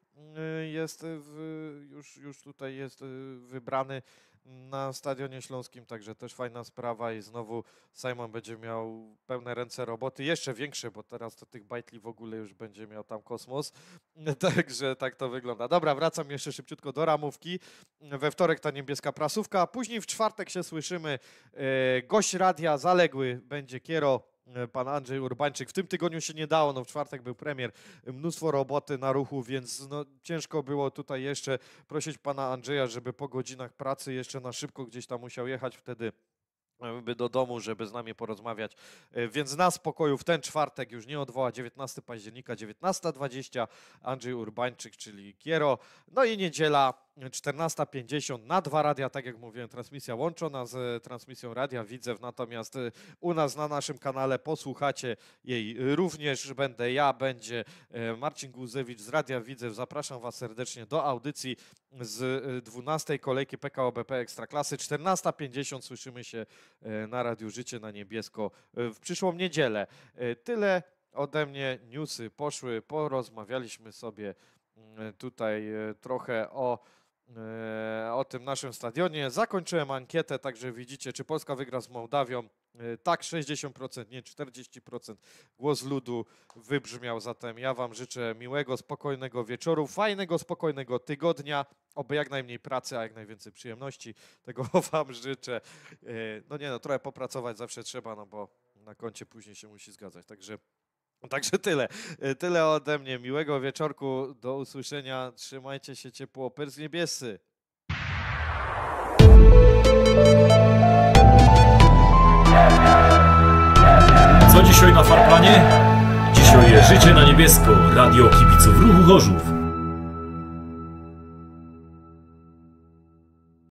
jest w, już, już tutaj jest wybrany na Stadionie Śląskim, także też fajna sprawa i znowu Simon będzie miał pełne ręce roboty, jeszcze większe, bo teraz to tych bajtli w ogóle już będzie miał tam kosmos, także tak to wygląda. Dobra, wracam jeszcze szybciutko do ramówki. We wtorek ta niebieska prasówka, a później w czwartek się słyszymy. E, gość radia zaległy będzie Kiero E, pan Andrzej Urbańczyk. W tym tygodniu się nie dało, no w czwartek był premier, mnóstwo roboty na ruchu, więc no, ciężko było tutaj jeszcze prosić pana Andrzeja, żeby po godzinach pracy jeszcze na szybko gdzieś tam musiał jechać wtedy e, by do domu, żeby z nami porozmawiać. E, więc na spokoju w ten czwartek już nie odwoła 19 października 19.20 Andrzej Urbańczyk, czyli Kiero. No i niedziela 14.50 na dwa radia, tak jak mówiłem, transmisja łączona z transmisją radia Widzew, natomiast y, u nas na naszym kanale posłuchacie jej również, będę ja, będzie y, Marcin Guzewicz z Radia Widzew. Zapraszam Was serdecznie do audycji z 12 y, kolejki PKO BP Ekstraklasy, 14.50 słyszymy się na Radiu Życie na Niebiesko w przyszłą niedzielę. Tyle ode mnie, newsy poszły, porozmawialiśmy sobie tutaj trochę o E, o tym naszym stadionie. Zakończyłem ankietę, także widzicie, czy Polska wygra z Mołdawią. E, tak, 60%, nie 40%. Głos ludu wybrzmiał. Zatem ja Wam życzę miłego, spokojnego wieczoru, fajnego, spokojnego tygodnia, oby jak najmniej pracy, a jak najwięcej przyjemności. Tego Wam życzę. E, no nie no, trochę popracować zawsze trzeba, no bo na koncie później się musi zgadzać. Także Także tyle. E, tyle ode mnie. Miłego wieczorku. Do usłyszenia. Trzymajcie się ciepło. Pers niebiescy. Co dzisiaj na farplanie? Dzisiaj życie na niebiesko. Radio Kibiców Ruchu Gorzów.